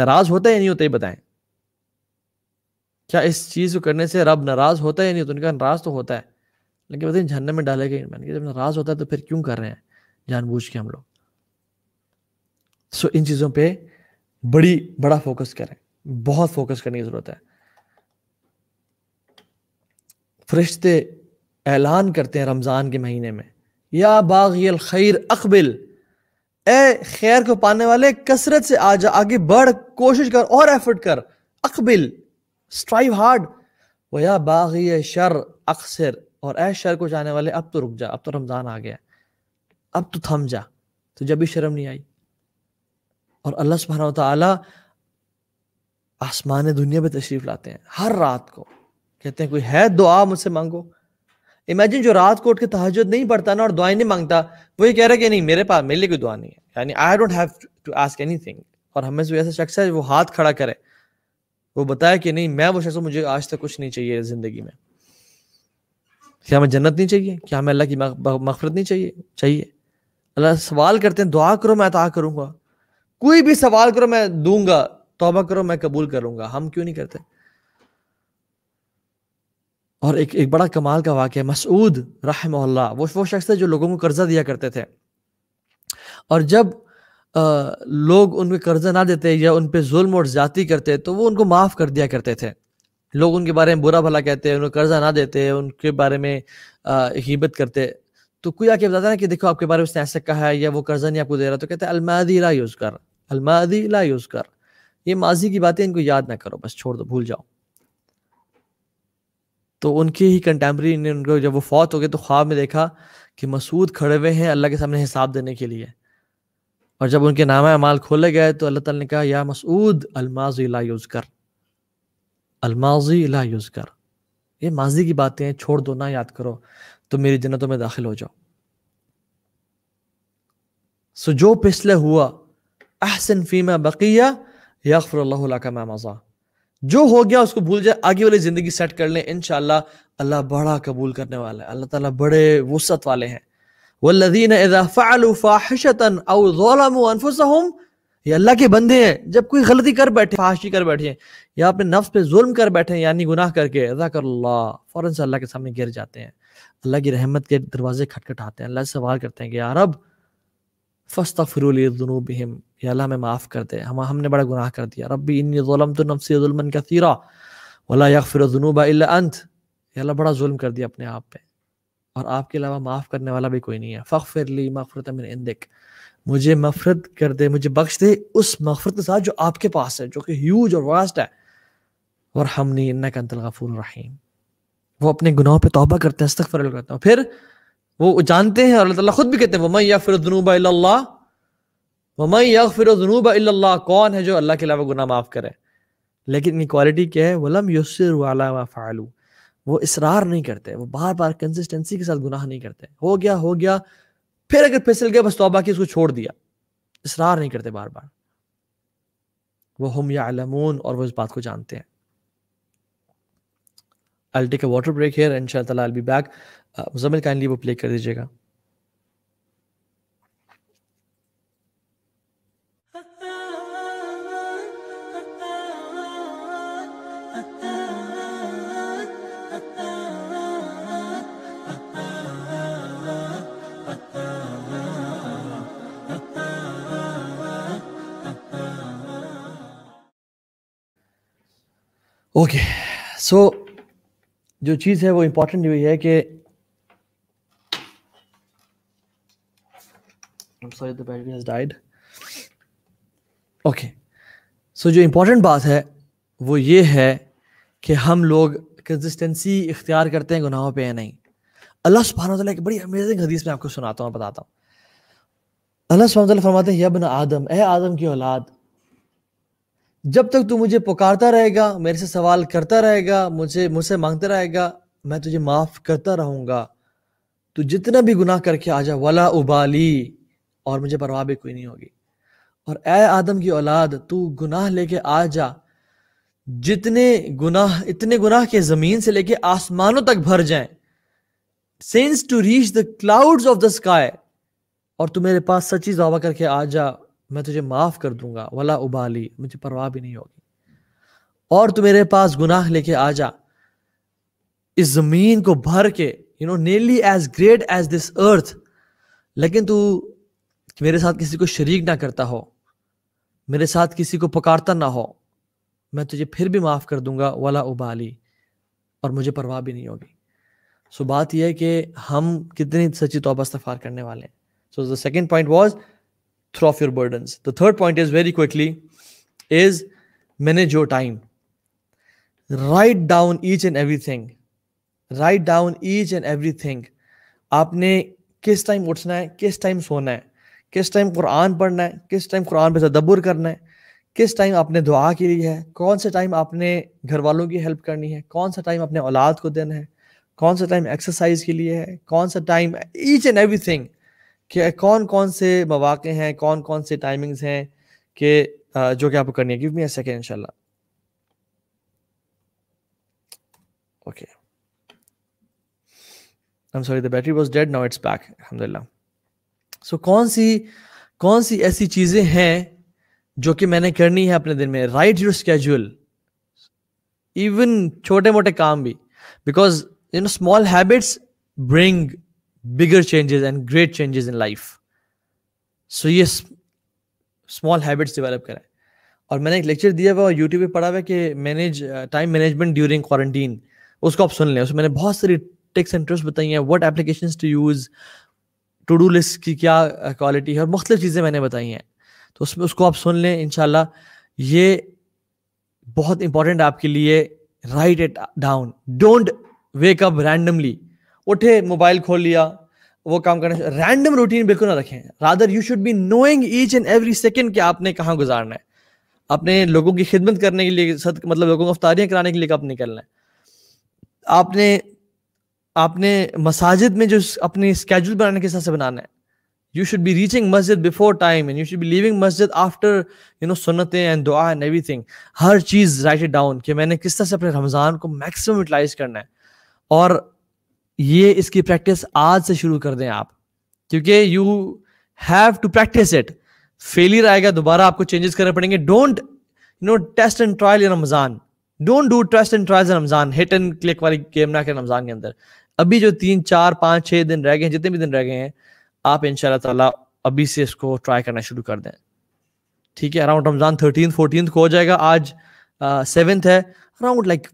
नाराज होता है या नहीं होता ही बताएं क्या इस चीज़ को करने से रब नाराज होता है या नहीं होता उनका नाराज तो होता है लेकिन बताइए झरने में डाले गए मैंने कहा जब नाराज होता है तो फिर क्यों कर रहे हैं जानबूझ के हम लोग सो इन चीज़ों पर बड़ी बड़ा फोकस करें बहुत फोकस करने की ज़रूरत है फरिश्ते ऐलान करते हैं रमज़ान के महीने में या बाग़ी खैर अकबिल ए खैर को पाने वाले कसरत से आ जा आगे बढ़ कोशिश कर और एफर्ट कर अकबिल स्ट्राइव हार्ड व या बागी शर अक्सर और ए शर को जाने वाले अब तो रुक जा अब तो रमज़ान आ गया अब तो थम जा तो जब भी शर्म नहीं आई और अल्लाह सुबहाना तसमान आसमान दुनिया पर तशरीफ़ लाते हैं हर रात को कहते हैं कोई है दुआ मुझसे मांगो इमेजिन जो रात को उठ के तहजद नहीं पड़ता ना और दुआएं नहीं मांगता वो ये कह रहा है कि नहीं मेरे पास मेरे लिए कोई दुआ नहीं है यानी I don't have to ask anything और हमें से ऐसा शख्स है वो हाथ खड़ा करे वो बताया कि नहीं मैं वो शख्स मुझे आज तक कुछ नहीं चाहिए जिंदगी में क्या हमें जन्नत नहीं चाहिए क्या हमें अल्लाह की मफरत नहीं चाहिए चाहिए अल्लाह सवाल करते हैं दुआ करो मैं अता करूंगा कोई भी सवाल करो मैं दूंगा तोबा करो मैं कबूल करूंगा हम क्यों नहीं करते और एक एक बड़ा कमाल का वाक्य है मसूद रहम वो वो शख्स थे जो लोगों को कर्जा दिया करते थे और जब आ, लोग उनके कर्जा ना देते या उन पर जुल्म और ज़्यादा करते तो वो उनको माफ़ कर दिया करते थे लोग उनके बारे में बुरा भला कहते हैं उनको कर्जा ना देते उनके बारे में हिबत करते तो कोई आके बताता है कि देखो आपके बारे में उसने ऐसा कहा है या वो कर्जा नहीं आपको दे रहा तो कहते हैं अलमादी ला यूज़ कर अलमादी ला यूज़ कर ये माजी की बातें इनको याद ना करो बस छोड़ दो भूल जाओ तो उनके ही कंटेम्प्रेरी ने उनको जब वो फौत हो गए तो ख्वाब में देखा कि मसूद खड़े हुए हैं अल्लाह के सामने हिसाब देने के लिए और जब उनके नाम अमाल खोले गए तो अल्लाह ने कहा या मसूद अलमाजी ला यूज़ कर अलमाजी ला यूज़ कर ये माजी की बातें हैं छोड़ दो ना याद करो तो मेरी जन्नतों में दाखिल हो जाओ सो जो पिछले हुआ अहसन फीमा बकिया अल्लाह का मज़ा जो हो गया उसको भूल जाए आगे वाली जिंदगी सेट कर लें इनशाला अल्लाह बड़ा कबूल करने वाला है अल्लाह ताला बड़े वसत वाले हैं वल्लदीन अनफुसहम ये अल्लाह के बंदे हैं जब कोई गलती कर बैठे फाशी कर बैठे या अपने नफ्स पे जुल्म कर बैठे यानी गुनाह करके अल्लाह फ़ौरन से अल्लाह के सामने गिर जाते हैं अल्लाह की रहमत के दरवाजे खटखटाते हैं अल्लाह से सवाल करते हैं कि यार अब फस्ता फिर या अल्लाह हमें माफ़ कर दे हम हमने बड़ा गुनाह कर दिया रबी इन म तो नफसी जुलमन वाला या फिर जुनूबा इल्ला अंत अल्लाह बड़ा जुल्म कर दिया अपने आप पर और आपके अलावा माफ़ करने वाला भी कोई नहीं है फ़ख फिर ली मफ़रत मिन इंदिक मुझे मफ़रत कर दे मुझे बख्श दे उस मफ़रत के साथ जो आपके पास है जो कि ह्यूज और वास्ट है और हमनी इन्ना कंतल गफूर रहीम वो अपने गुनाहों पे तौबा करते हैं इस्तफर करते हैं फिर वो जानते हैं और अल्लाह ताला खुद भी कहते हैं वो मैं या फिर जुनूबा ममई यक फिर जनूब अल्लाह कौन है जो अल्लाह के अलावा गुना माफ़ करे लेकिन इनकी क्वालिटी क्या है वलम युसर वाला फ़ालू वो इसरार नहीं करते वो बार बार कंसिस्टेंसी के साथ गुनाह नहीं करते हो गया हो गया फिर अगर फिसल गया बस तोबा की उसको छोड़ दिया इसरार नहीं करते बार बार वो हम या अलमून और वो इस बात को जानते हैं अल्टी का वाटर ब्रेक हेयर इन शाह बी बैक मुजम्मिल काइंडली वो प्ले कर दीजिएगा ओके सो जो चीज़ है वो इम्पोर्टेंट हुई है कि डाइड ओके सो जो इम्पोर्टेंट बात है वो ये है कि हम लोग कंसिस्टेंसी इख्तियार करते हैं गुनाहों पे या नहीं अल्लाह सुबहाना एक बड़ी अमेजिंग हदीस में आपको सुनाता हूँ बताता हूँ अल्लाह सुबह फरमाते हैं यबन आदम ए आदम की औलाद जब तक तू मुझे पुकारता रहेगा मेरे से सवाल करता रहेगा मुझे मुझसे मांगता रहेगा मैं तुझे माफ करता रहूंगा तू जितना भी गुनाह करके आ जा वला उबाली और मुझे परवाह भी कोई नहीं होगी और ए आदम की औलाद तू गुनाह लेके आ जा जितने गुनाह इतने गुनाह के जमीन से लेके आसमानों तक भर जाए sins to reach the clouds of the sky और तू मेरे पास सच्ची दावा करके आ जा मैं तुझे माफ़ कर दूंगा वला उबाली मुझे परवाह भी नहीं होगी और तू मेरे पास गुनाह लेके आ जा इस ज़मीन को भर के you know nearly as great as this earth लेकिन तू मेरे साथ किसी को शरीक ना करता हो मेरे साथ किसी को पुकारता ना हो मैं तुझे फिर भी माफ़ कर दूंगा वाला उबाली और मुझे परवाह भी नहीं होगी सो बात यह है कि हम कितनी सच्ची तोबा इस्तफार करने वाले हैं so the second point was throw off your burdens. The third point is very quickly is manage your time. Write down each and everything. Write down each and everything. आपने किस टाइम उठना है किस टाइम सोना है किस time Quran पढ़ना है किस टाइम कुरान पे तदब्बर करना है किस टाइम आपने दुआ के लिए है कौन सा टाइम आपने घर वालों की हेल्प करनी है कौन सा टाइम अपने औलाद को देना है कौन सा टाइम एक्सरसाइज के लिए है कौन सा टाइम ईच एंड थिंग कि कौन कौन से मौाक़े हैं कौन कौन से टाइमिंग्स हैं कि जो कि आपको करनी है गिव मी अ इनशा okay I am sorry the battery was dead now it's back अलहमदिल्ला सो कौन सी कौन सी ऐसी चीज़ें हैं जो कि मैंने करनी है अपने दिन में राइट योर स्केड्यूल इवन छोटे मोटे काम भी because you know small habits bring bigger changes and great changes in life so ये स्मॉल हैबिट्स डेवलप करें और मैंने एक लेक्चर दिया हुआ और यूट्यूब पे पढ़ा हुआ कि manage time management during quarantine उसको आप सुन लें उसमें मैंने बहुत सारी टेक्स एंड ट्रिक्स बताई हैं what application to use to do list की क्या क्वालिटी uh, है और मुख्तलिफ चीज़ें मैंने बताई हैं तो उसमें उसको आप सुन लें इन ये बहुत इंपॉर्टेंट आपके लिए write it down don't wake up randomly उठे मोबाइल खोल लिया वो काम करना रैंडम रूटीन बिल्कुल ना रखें rather you should be knowing each and every second कि आपने कहाँ गुजारना है अपने लोगों की खिदमत करने के लिए सद, मतलब लोगों को अफ्तारियाँ कराने के लिए कब निकलना है आपने आपने मसाजिद में जो अपने स्केड्यूल बनाने के हिसाब से बनाना है should be reaching masjid before time and you should be living masjid after you know सुनते sunnate दुआ एंड एवरी थिंग हर चीज राइट इट डाउन कि मैंने किस तरह से अपने रमजान को मैक्सिमम यूटिलाइज करना है और ये इसकी प्रैक्टिस आज से शुरू कर दें आप क्योंकि you have to practice it failure आएगा दोबारा आपको चेंजेस करने पड़ेंगे don't you know test and trial in Ramzan don't do test and trial in Ramzan hit and click वाली गेम ना करें रमजान के अंदर अभी जो तीन चार पांच छह दिन रह गए हैं जितने भी दिन रह गए हैं आप इन ताला अभी से इसको ट्राई करना शुरू कर दें ठीक है अराउंड रमजान थर्टीन फोर्टीन को हो जाएगा आज सेवेंथ है around like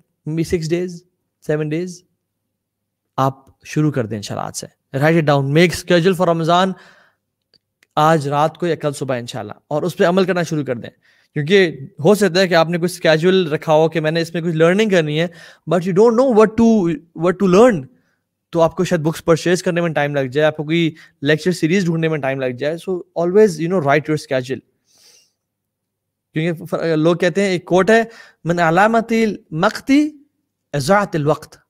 six days seven days आप शुरू कर दें इंशाल्लाह आज से write it down make schedule for Ramzan आज रात को या कल सुबह इंशाल्लाह और उस पर अमल करना शुरू कर दें क्योंकि हो सकता है कि आपने कुछ स्केजुअल रखा हो कि मैंने इसमें कुछ लर्निंग करनी है but you don't know what to what to learn तो आपको शायद बुक्स परचेज करने में टाइम लग जाए आपको कोई लेक्चर सीरीज ढूंढने में टाइम लग जाए so always you know write your schedule क्योंकि लोग कहते हैं एक कोट है मन अलामती मख्ती एजात वक्त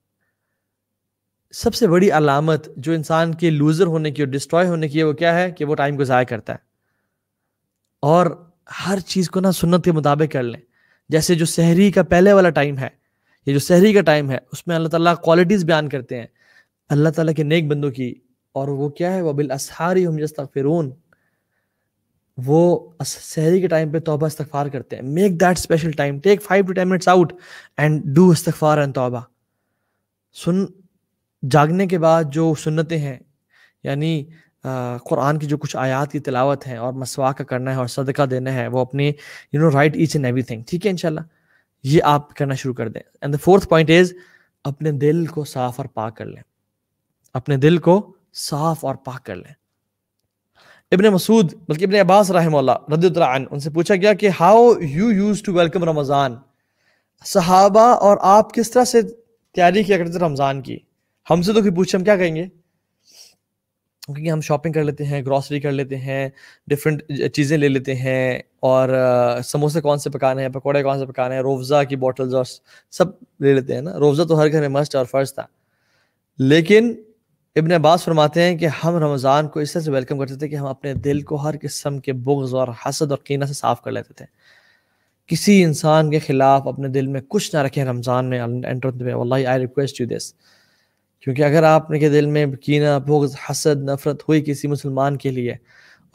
सबसे बड़ी अलामत जो इंसान के लूजर होने की और डिस्ट्रॉय होने की है वो क्या है कि वो टाइम को ज़ाया करता है और हर चीज़ को ना सुन्नत के मुताबिक कर लें जैसे जो शहरी का पहले वाला टाइम है ये जो शहरी का टाइम है उसमें अल्लाह ताला क्वालिटीज़ बयान करते हैं अल्लाह ताला के नेक बंदों की और वो क्या है वबिल असहारी हम वो शहरी के टाइम पे तोबा इस्तफार करते हैं make that special time take five to ten minutes out and do इस्तफार एंड तोबा सुन जागने के बाद जो सुन्नतें हैं यानी कुरान की जो कुछ आयात की तिलावत है और मसवा का करना है और सदका देना है वो अपने you know write each and everything ठीक है इनशाला ये आप करना शुरू कर दें and the fourth point is अपने दिल को साफ और पाक कर लें अपने दिल को साफ और पाक कर लें इबन मसूद बल्कि इबन अब्बास रहमल्ला रद्दान उनसे पूछा गया कि how you use to welcome Ramzan सहाबा और आप किस तरह से तैयारी किया करते थे रमज़ान की हमसे तो कोई पूछे हम क्या कहेंगे क्योंकि हम शॉपिंग कर लेते हैं ग्रॉसरी कर लेते हैं डिफरेंट चीज़ें ले लेते हैं और समोसे कौन से पकाने हैं पकौड़े कौन से पकाने हैं रोवज़ा की बॉटल्स और सब ले लेते हैं ना रोवज़ा तो हर घर में मस्ट और फ़र्ज था लेकिन इबन अब्बास फरमाते हैं कि हम रमज़ान को इस तरह से वेलकम करते थे कि हम अपने दिल को हर किस्म के बुग्ज़ और हसद और कीना से साफ़ कर लेते थे किसी इंसान के ख़िलाफ़ अपने दिल में कुछ ना रखें रमज़ान में enter I request you this क्योंकि अगर आपने के दिल में कीना भोग हसद नफरत हुई किसी मुसलमान के लिए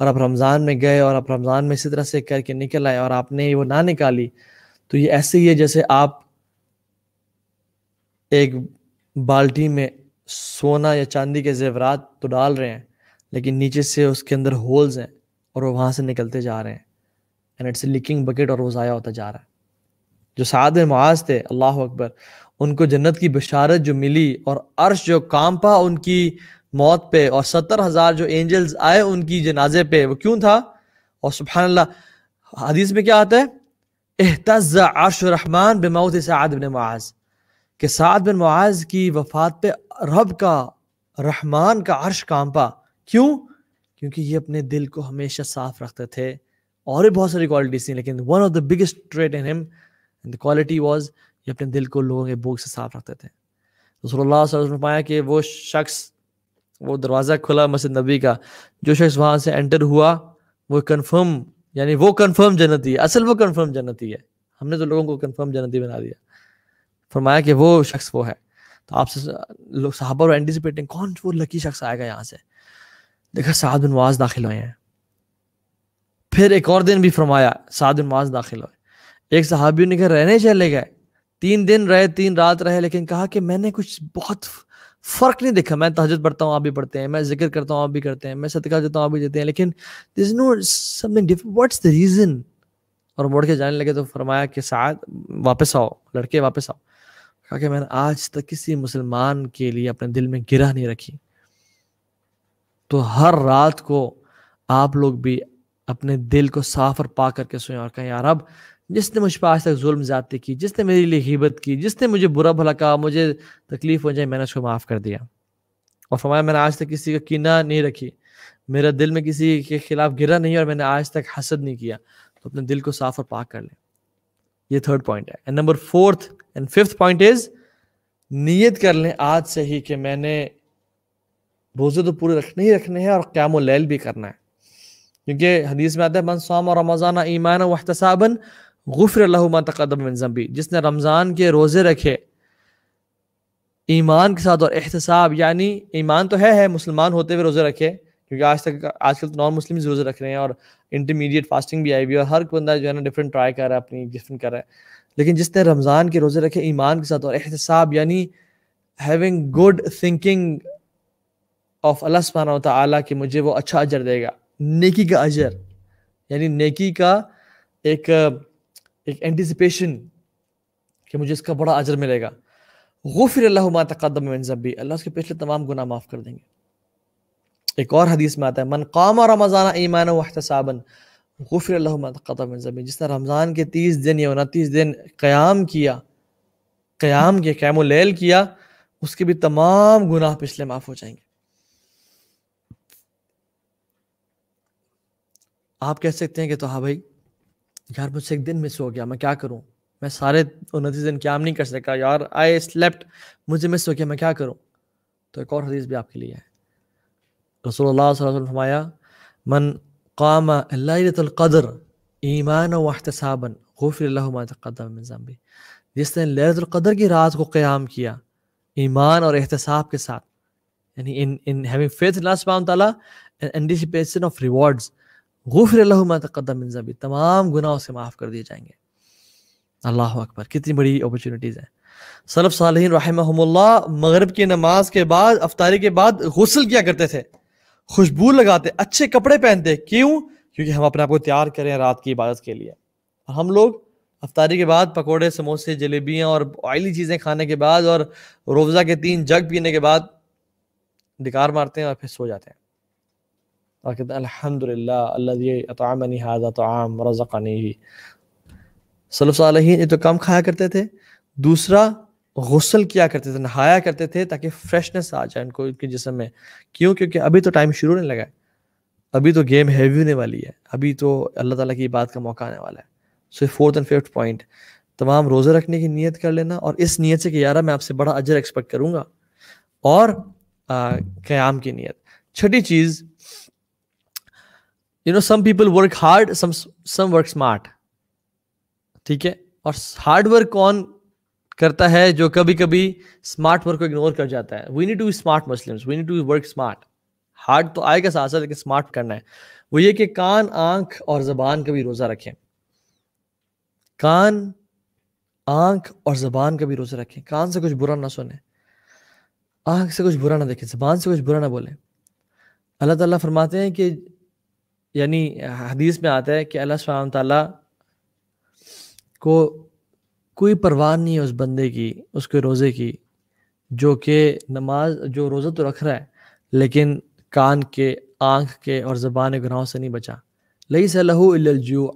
और आप रमज़ान में गए और आप रमज़ान में इसी तरह से करके निकल आए और आपने वो ना निकाली तो ये ऐसे ही है जैसे आप एक बाल्टी में सोना या चांदी के जेवरात तो डाल रहे हैं लेकिन नीचे से उसके अंदर होल्स हैं और वो वहाँ से निकलते जा रहे हैं एंड इट्स लिकिंग बकेट और वो ज़ाया होता जा रहा है जो साद मुआज थे अल्लाह अकबर उनको जन्नत की बशारत जो मिली और अर्श जो कांपा उनकी मौत पे और सत्तर हजार जो एंजल्स आए उनकी जनाजे पे वो क्यों था और सुबहान हदीस में क्या आता है एहतज अर्श रहमान बेमाउत साद बिन मुआज के साद बिन मुआज की वफात पे रब का रहमान का अर्श कांपा क्यों क्योंकि ये अपने दिल को हमेशा साफ रखते थे और भी बहुत सारी क्वालिटीज थी लेकिन one of the biggest trait in him the quality was ये अपने दिल को लोगों के बोझ से साफ रखते थे रसोल्ला ने कि वो शख्स वो दरवाज़ा खुला मस्जिद नबी का जो शख्स वहाँ से एंटर हुआ वो कन्फर्म यानी वो कन्फर्म जन्नती है असल वो कन्फर्म जन्नती है हमने तो लोगों को कन्फर्म जन्नती बना दिया फरमाया कि वो शख्स वो है तो आपसे लोग साहबा और एंटिसिपेटिंग कौन वो लकी शख्स आएगा यहाँ से देखा साद बिन दाखिल हुए हैं फिर एक और दिन भी फरमाया साद बिन दाखिल हुए एक साहबी उनके रहने चले गए तीन दिन रहे तीन रात रहे लेकिन कहा कि मैंने कुछ बहुत फर्क नहीं देखा मैं तहजद पढ़ता हूँ आप भी पढ़ते हैं मैं जिक्र करता हूँ आप भी करते हैं मैं सदका देता हूँ आप भी देते हैं लेकिन this know something different what's the reason और मुड़ के जाने लगे तो फरमाया कि साथ वापस आओ लड़के वापस आओ कहा कि मैंने आज तक किसी मुसलमान के लिए अपने दिल में गिरा नहीं रखी तो हर रात को आप लोग भी अपने दिल को साफ और पा करके सोए और कहें यार अब जिसने मुझ पर आज तक जुल्म ज्यादा की जिसने मेरे लिए हिबत की जिसने मुझे बुरा भला कहा मुझे तकलीफ़ हो जाए मैंने उसको माफ़ कर दिया और फरमाया मैंने आज तक किसी का कीना नहीं रखी मेरा दिल में किसी के खिलाफ गिरा नहीं और मैंने आज तक हसद नहीं किया तो अपने दिल को साफ और पाक कर लें ये थर्ड पॉइंट है and number fourth and fifth point is नियत कर लें आज से ही कि मैंने रोज़े तो पूरे रखने ही रखने हैं और क्याम लैल भी करना है क्योंकि हदीस में आता है सोम और रमज़ाना ईमान वहतसाबन गुफर तकदमी जिसने रमज़ान के रोज़े रखे ईमान के साथ और एहतसाब यानी ईमान तो है है मुसलमान होते हुए रोज़े रखे क्योंकि आज तक आजकल तो नॉन मुस्लिम रोज़े रख रहे हैं और इंटरमीडिएट फास्टिंग भी आई हुई है और हर बंदा जो है ना डिफरेंट ट्राई कर रहा है अपनी डिफरेंट कर रहा है लेकिन जिसने रमज़ान के रोज़े रखे ईमान के साथ और एहतसाब यानी having good thinking of Allah सुबहाना तला कि मुझे वो अच्छा अजर देगा नेकी का अजर यानी नेकी का एक एक एंटिसिपेशन कि मुझे इसका बड़ा अजर मिलेगा फिर अल्लाह तकदम जबी अल्लाह उसके पिछले तमाम गुना माफ़ कर देंगे एक और हदीस में आता है मन काम और रमज़ाना ईमान वहतसाबन गुफिर अल्लाह तकदम जबी जिसने रमज़ान के तीस दिन या उनतीस दिन क़्याम किया क़्याम किया कैमोलेल किया उसके भी तमाम गुनाह पिछले माफ़ हो जाएंगे आप कह सकते हैं कि तो हाँ भाई यार मुझसे एक दिन मिस हो गया मैं क्या करूँ मैं सारे उनतीस दिन क्या नहीं कर सका यार आई स्लेप्ट मुझे मिस हो गया मैं क्या करूँ तो एक और हदीस भी आपके लिए है रसोल्ला फरमाया मन काम कदर ईमान वहतसाबन गफ़िरकदमी जिसने लहरतुल्क़दर की रात को क़्याम किया ईमान और एहतसाब के साथ यानी in in having faith last and anticipation of rewards गुफरकदमी तमाम गुनाहों से माफ़ कर दिए जाएंगे अल्लाह अकबर कितनी बड़ी अपॉर्चुनिटीज़ हैं सलफ़ सालहीन रहमल्ला मगरब की नमाज के बाद अफ्तारी के बाद गसल किया करते थे खुशबू लगाते अच्छे कपड़े पहनते क्यों क्योंकि हम अपने आप को तैयार करें रात की इबादत के लिए हम लोग अफ्तारी के बाद पकौड़े समोसे जलेबियाँ और ऑयली चीज़ें खाने के बाद और रोज़ा के तीन जग पीने के बाद दिकार मारते हैं और फिर सो जाते हैं और कहते हैं अलहमदिल्लामनी तो आम रज़ानी ही ये तो कम खाया करते थे दूसरा गसल किया करते थे नहाया करते थे ताकि फ्रेशनेस आ जाए उनको उनके जिसम में क्यों क्योंकि अभी तो टाइम शुरू नहीं लगा है अभी तो गेम हैवी होने वाली है अभी तो अल्लाह ताला की बात का मौका आने वाला है so fourth and fifth point तमाम रोज़े रखने की नीयत कर लेना और इस नीयत से कि यार मैं आपसे बड़ा अजर एक्सपेक्ट करूँगा और क्याम की नीयत छठी चीज़ you know some people work hard some some work smart ठीक है और हार्ड वर्क कौन करता है जो कभी कभी स्मार्ट वर्क को इग्नोर कर जाता है we need to smart Muslim we need to work smart hard तो आएगा साथ साथ लेकिन स्मार्ट करना है वो ये कि कान आंख और जबान का भी रोज़ा रखें कान आंख और जबान का भी रोज़ा रखें कान से कुछ बुरा ना सुने आंख से कुछ बुरा ना देखें जबान से कुछ बुरा ना बोले अल्लाह ताला फरमाते हैं कि यानी हदीस में आता है कि अल्लाह सुबहान ताला को कोई परवाह नहीं है उस बंदे की उसके रोज़े की जो कि नमाज जो रोज़ा तो रख रहा है लेकिन कान के आँख के और ज़बान गुनाहों से नहीं बचा लई सलहू इलजू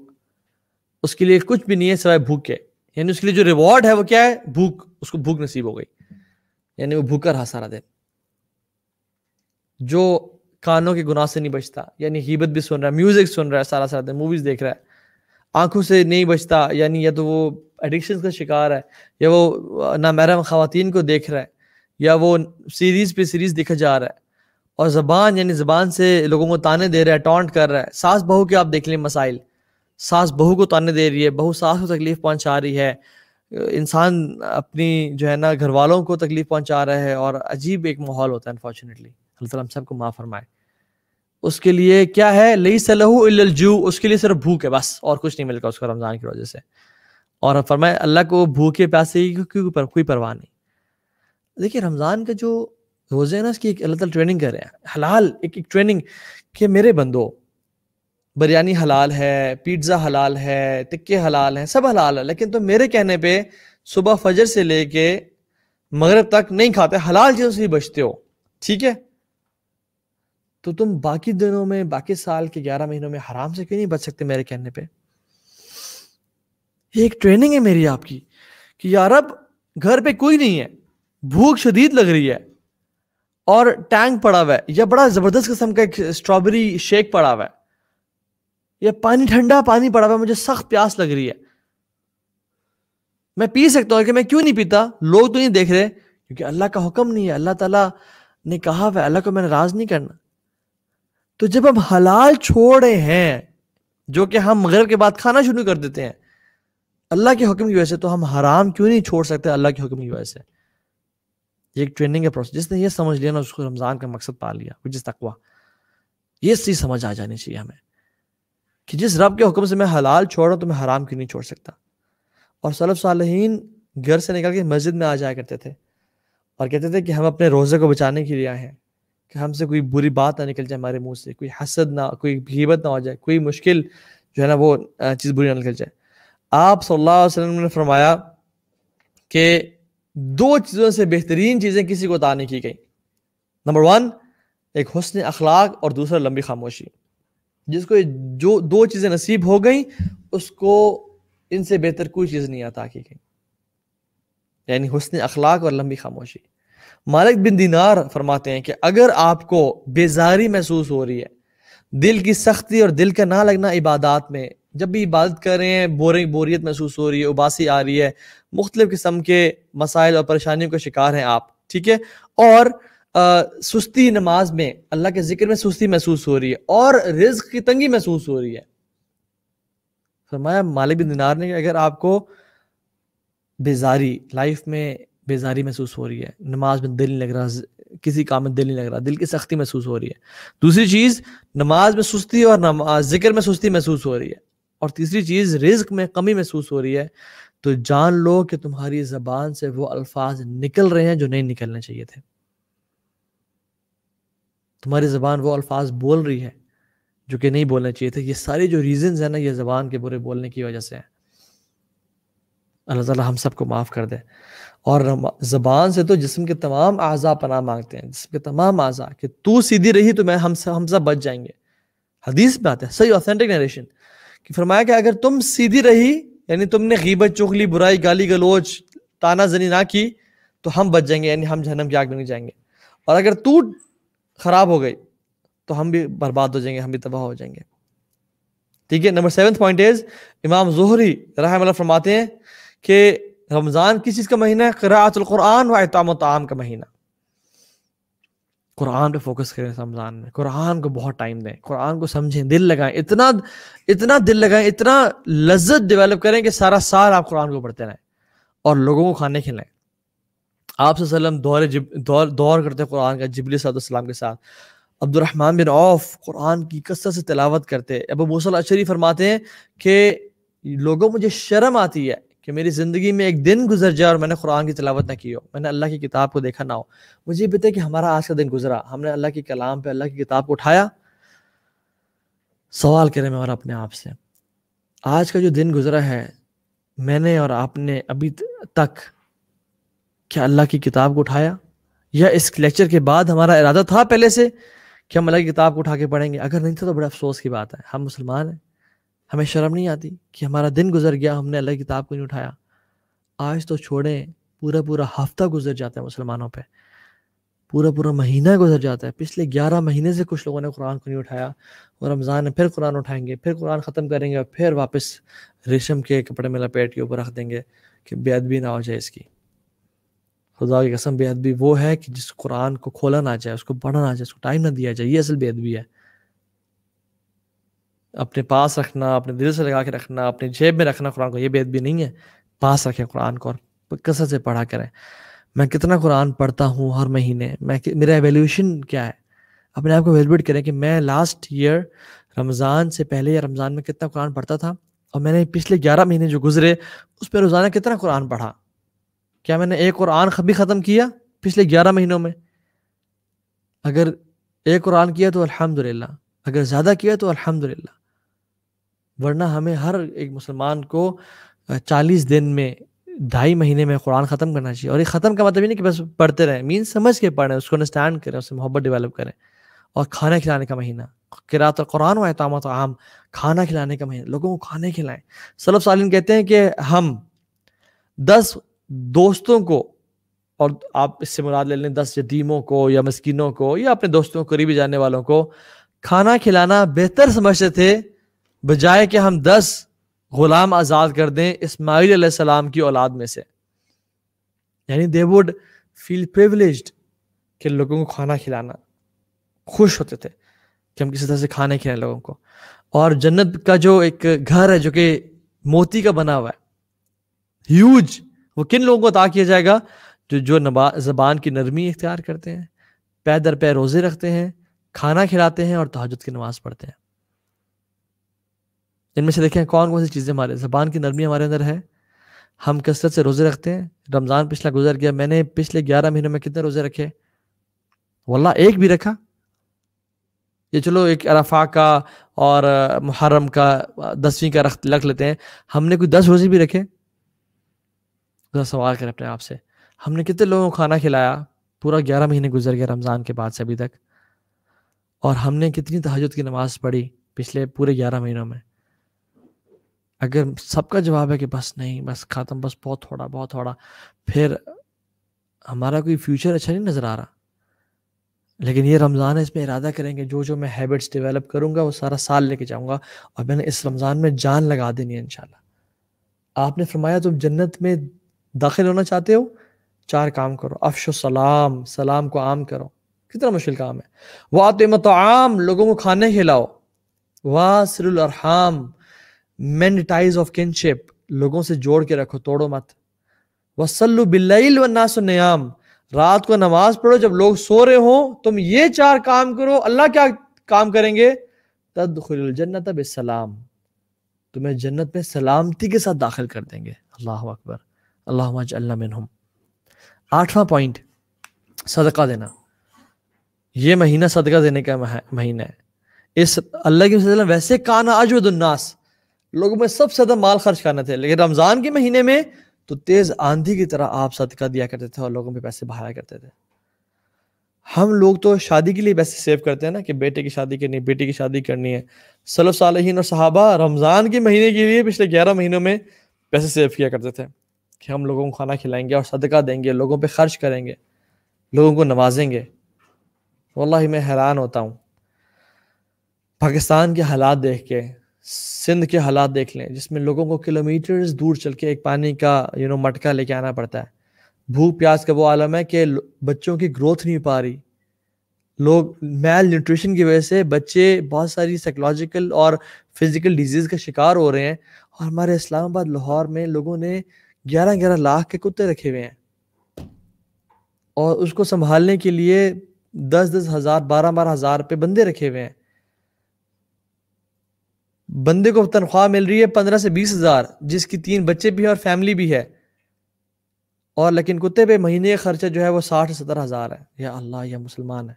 उसके लिए कुछ भी नहीं है सिवाय भूख के यानी उसके लिए जो रिवॉर्ड है वो क्या है भूख उसको भूख नसीब हो गई यानी वो भूखा रहा सारा दिन जो कानों के गुनाह से नहीं बचता यानी हिबत भी सुन रहा है म्यूजिक सुन रहा है सारा सारा दिन मूवीज देख रहा है आंखों से नहीं बचता यानी या तो वो एडिक्शन का शिकार है या वो महरम खातन को देख रहा है या वो सीरीज पे सीरीज दिखा जा रहा है और ज़बान यानी ज़बान से लोगों को ताने दे रहा है टॉन्ट कर रहा है सास बहू के आप देख लें मसाइल सास बहू को ताने दे रही है बहू सास को तकलीफ पहुंचा रही है इंसान अपनी जो है ना घर वालों को तकलीफ पहुंचा रहा है और अजीब एक माहौल होता है अनफॉर्चुनेटली अल्लाह सबको माफ़ फरमाए उसके लिए क्या है लई सलहू उसके लिए सिर्फ भूख है बस और कुछ नहीं मिलता उसको रमज़ान की वजह से और फरमाए अल्लाह को भूखे प्यासे की कोई पर, कोई परवाह नहीं देखिए रमज़ान का जो रोज़े है ना उसकी एक अल्लाह ट्रेनिंग कर रहे हैं हलाल एक एक ट्रेनिंग कि मेरे बंदो बिरयानी हलाल है पिज्ज़ा हलाल है टिक्के हलाल हैं सब हलाल है लेकिन तो मेरे कहने पे सुबह फजर से लेके मगरब तक नहीं खाते हलाल चीज़ों से ही बचते हो ठीक है तो तुम बाकी दिनों में बाकी साल के ग्यारह महीनों में हराम से क्यों नहीं बच सकते मेरे कहने पे एक ट्रेनिंग है मेरी आपकी कि यार अब घर पे कोई नहीं है भूख शदीद लग रही है और टैंक पड़ा हुआ है या बड़ा जबरदस्त किस्म का एक स्ट्रॉबेरी शेक पड़ा हुआ है या पानी ठंडा पानी पड़ा हुआ है मुझे सख्त प्यास लग रही है मैं पी सकता हूँ कि मैं क्यों नहीं पीता लोग तो नहीं देख रहे क्योंकि अल्लाह का हुक्म नहीं है अल्लाह ताला ने कहा हुआ अल्लाह को मैंने राज नहीं करना तो जब हम हलाल छोड़ रहे हैं जो कि हम मगरब के बाद खाना शुरू कर देते हैं अल्लाह के हुक्म की वजह से तो हम हराम क्यों नहीं छोड़ सकते अल्लाह के हुक्म की वजह से ये एक ट्रेनिंग का प्रोसेस जिसने ये समझ लिया ना उसको रमज़ान का मकसद पा लिया विच इज़ तकवा ये चीज़ समझ आ जानी चाहिए हमें कि जिस रब के हुक्म से मैं हलाल छोड़ रहा हूँ तो मैं हराम क्यों नहीं छोड़ सकता और सलफ साल घर से निकल के मस्जिद में आ जाया करते थे और कहते थे कि हम अपने रोज़े को बचाने के लिए आए हैं कि हमसे कोई बुरी बात ना निकल जाए हमारे मुंह से कोई हसद ना कोई हिबत ना हो जाए कोई मुश्किल जो है ना वो चीज़ बुरी ना निकल जाए आप सल्लल्लाहु अलैहि वसल्लम ने फरमाया कि दो चीज़ों से बेहतरीन चीज़ें किसी को अता नहीं की गई नंबर वन एक हसन अखलाक और दूसरा लंबी खामोशी जिसको जो दो चीज़ें नसीब हो गई उसको इनसे बेहतर कोई चीज़ नहीं अता की गई यानी हसन अखलाक और लंबी खामोशी मालिक बिन दिनार फरमाते हैं कि अगर आपको बेजारी महसूस हो रही है दिल की सख्ती और दिल का ना लगना इबादत में जब भी इबादत कर रहे हैं बोरिंग बोरियत महसूस हो रही है उबासी आ रही है मुख्तलिफ़ किस्म के मसाइल और परेशानियों का शिकार हैं आप ठीक है और आ, सुस्ती नमाज में अल्लाह के जिक्र में सुस्ती महसूस हो रही है और रिज्क की तंगी महसूस हो रही है फरमाया मालिक बिन दिनार ने अगर आपको बेजारी लाइफ में बेजारी महसूस हो रही है नमाज में दिल नहीं लग रहा किसी काम में दिल नहीं लग रहा दिल की सख्ती महसूस हो रही है दूसरी चीज़ नमाज में सुस्ती और नमाज जिक्र में सुस्ती महसूस हो रही है और तीसरी चीज़ रिज्क में कमी महसूस हो रही है तो जान लो कि तुम्हारी ज़बान से वो अल्फाज निकल रहे हैं जो नहीं निकलने चाहिए थे तुम्हारी ज़बान वो अल्फाज बोल रही है जो कि नहीं बोलने चाहिए थे ये सारे जो रीजन है ना ये ज़बान के बुरे बोलने की वजह से है अल्लाह ताला हम सबको माफ़ कर दे और ज़बान से तो जिसम के तमाम अज़ा पना मांगते हैं जिसम के तमाम अज़ा कि तू सीधी रही तो मैं हम सब हम सब बच जाएंगे हदीस में आते हैं सही ऑथेंटिक नरेशन कि फरमाया कि अगर तुम सीधी रही यानी तुमने गीबत चुगली बुराई गाली गलोच ताना जनी ना की तो हम बच जाएंगे यानी हम जहनम की आग में जाएंगे और अगर तू ख़राब हो गई तो हम भी बर्बाद हो जाएंगे हम भी तबाह हो जाएंगे ठीक है नंबर सेवन पॉइंट इज इमाम जहरी रहा फरमाते हैं कि रमज़ान किस चीज़ का महीना है कुरान व इताम ताम का महीना कुरान पे फोकस करें रमज़ान में कुरान को बहुत टाइम दें कुरान को समझें दिल लगाएं इतना इतना दिल लगाएं इतना लज्जत डेवलप करें कि सारा साल आप कुरान को पढ़ते रहें और लोगों को खाने खिलाएं आप वसल्लम दौर दौर दौर करते कुरान का जिबली सलाम के साथ अब्दुलरहमान बिन औफ कुरान की कसर से तलावत करते अब मूसल अशरी फरमाते हैं कि लोगों मुझे शर्म आती है कि मेरी ज़िंदगी में एक दिन गुजर जाए और मैंने कुरान की तलावत ना की हो मैंने अल्लाह की किताब को देखा ना हो मुझे पता कि हमारा आज का दिन गुजरा हमने अल्लाह के कलाम पे अल्लाह की किताब को उठाया सवाल करें मैं और अपने आप से आज का जो दिन गुजरा है मैंने और आपने अभी तक क्या अल्लाह की किताब को उठाया या इस लेक्चर के बाद हमारा इरादा था पहले से कि हम अल्लाह की किताब को उठा के पढ़ेंगे अगर नहीं था तो बड़े अफसोस की बात है हम मुसलमान हैं हमें शर्म नहीं आती कि हमारा दिन गुजर गया हमने अल्लाह किताब को नहीं उठाया आज तो छोड़ें पूरा पूरा हफ्ता गुजर जाता है मुसलमानों पर पूरा पूरा महीना गुजर जाता है पिछले ग्यारह महीने से कुछ लोगों ने कुरान को नहीं उठाया और रमज़ान में फिर कुरान उठाएंगे फिर कुरान ख़त्म करेंगे और फिर वापस रेशम के कपड़े में लपेट के ऊपर रख देंगे कि बेअदबी ना हो जाए इसकी खुदा की कसम बेअदबी वो है कि जिस कुरान को खोला ना जाए उसको पढ़ा ना जाए उसको टाइम ना दिया जाए ये असल बेअदबी है अपने पास रखना अपने दिल से लगा के रखना अपनी जेब में रखना कुरान को ये बेद भी नहीं है पास रखें कुरान को और कसर से पढ़ा करें मैं कितना कुरान पढ़ता हूँ हर महीने मैं मेरा एवेल्यूशन क्या है अपने आप को वेलबेट करें कि मैं लास्ट ईयर रमज़ान से पहले या रमज़ान में कितना कुरान पढ़ता था और मैंने पिछले ग्यारह महीने जो गुजरे उस पर रोज़ाना कितना कुरान पढ़ा क्या मैंने एक कुरान भी ख़त्म किया पिछले ग्यारह महीनों में अगर एक कुरान किया तो अलहमदिल्ला अगर ज़्यादा किया तो अलहमदिल्ला वरना हमें हर एक मुसलमान को चालीस दिन में ढाई महीने में कुरान ख़त्म करना चाहिए और ये ख़त्म का मतलब ये नहीं कि बस पढ़ते रहें मीन समझ के पढ़ें उसको अंडरस्टैंड करें उससे मोहब्बत डेवलप करें और खाना खिलाने का महीना किरात कुरान व तो आम खाना खिलाने का महीना लोगों को खाने खिलाएं सलफ सालिन कहते हैं कि हम दस दोस्तों को और आप इससे मुराद ले लें दस यतीमों को या मस्किनों को या अपने दोस्तों करीबी जाने वालों को खाना खिलाना बेहतर समझते थे बजाय कि हम दस गुलाम आज़ाद कर दें इस्माइल सलाम की औलाद में से यानी दे वुड फील प्रिवलेज कि लोगों को खाना खिलाना खुश होते थे कि हम किसी तरह से खाने खिलाएं लोगों को और जन्नत का जो एक घर है जो कि मोती का बना हुआ है ह्यूज वो किन लोगों को अता किया जाएगा जो जो नबा जबान की नरमी इख्तियार करते हैं पैदर पैर रोज़े रखते हैं खाना खिलाते हैं और तहजद की नमाज़ पढ़ते हैं इनमें से देखें कौन कौन सी चीज़ें हमारे ज़बान की नरमी हमारे अंदर है हम कसरत से रोज़े रखते हैं रमज़ान पिछला गुजर गया मैंने पिछले ग्यारह महीनों में कितने रोज़े रखे वल्ला एक भी रखा ये चलो एक अरफा का और मुहर्रम का दसवीं का रख रख लेते हैं हमने कोई दस रोज़े भी रखे सवाल करें अपने आप से हमने कितने लोगों को खाना खिलाया पूरा ग्यारह महीने गुजर गया रमज़ान के बाद से अभी तक और हमने कितनी तहजद की नमाज़ पढ़ी पिछले पूरे ग्यारह महीनों में अगर सबका जवाब है कि बस नहीं बस ख़त्म बस बहुत थोड़ा बहुत थोड़ा फिर हमारा कोई फ्यूचर अच्छा नहीं नज़र आ रहा लेकिन ये रमज़ान है इसमें इरादा करेंगे जो जो मैं हैबिट्स डेवलप करूँगा वो सारा साल लेके जाऊँगा और मैंने इस रमज़ान में जान लगा देनी है इंशाल्लाह आपने फरमाया तुम जन्नत में दाखिल होना चाहते हो चार काम करो अफशो सलाम सलाम को आम करो कितना मुश्किल काम है वातम आम लोगों को खाने खिलाओ वासिलरहम मैन टाइज ऑफ किनशिप लोगों से जोड़ के रखो तोड़ो मत वसल्लु बिल्लाइल व नासनयाम रात को नमाज पढ़ो जब लोग सो रहे हो तुम ये चार काम करो अल्लाह क्या काम करेंगे तद जन्नत सलाम तुम्हें जन्नत में सलामती के साथ दाखिल कर देंगे अल्लाह अकबर अल्लाह मिनहुम आठवां पॉइंट सदका देना ये महीना सदका देने का महीना है इस अल्लाह के वैसे काना आजवदुन्नास लोगों में सबसे ज्यादा माल खर्च करना थे लेकिन रमजान के महीने में तो तेज आंधी की तरह आप सदका दिया करते थे और लोगों पे पैसे बहाया करते थे हम लोग तो शादी के लिए पैसे सेव करते हैं ना कि बेटे की शादी करनी बेटी की शादी करनी है सलफ साल और साहबा रमज़ान के महीने के लिए पिछले ग्यारह महीनों में पैसे सेव किया करते थे कि हम लोगों को खाना खिलाएंगे और सदका देंगे लोगों पे खर्च करेंगे लोगों को नवाजेंगे वाला मैं हैरान होता हूँ पाकिस्तान के हालात देख के सिंध के हालात देख लें जिसमें लोगों को किलोमीटर्स दूर चल के एक पानी का यू नो मटका लेके आना पड़ता है भूख प्यास का वो आलम है कि बच्चों की ग्रोथ नहीं पा रही लोग मेल न्यूट्रिशन की वजह से बच्चे बहुत सारी साइकोलॉजिकल और फिजिकल डिजीज़ का शिकार हो रहे हैं और हमारे इस्लामाबाद लाहौर में लोगों ने ग्यारह ग्यारह लाख के कुत्ते रखे हुए हैं और उसको संभालने के लिए दस दस हज़ार बारह बारह हज़ार रुपये बंदे रखे हुए हैं बंदे को तनख्वाह मिल रही है पंद्रह से बीस हजार जिसकी तीन बच्चे भी है और फैमिली भी है और लेकिन कुत्ते पे महीने का खर्चा जो है वो साठ सत्तर हजार है या अल्लाह या मुसलमान है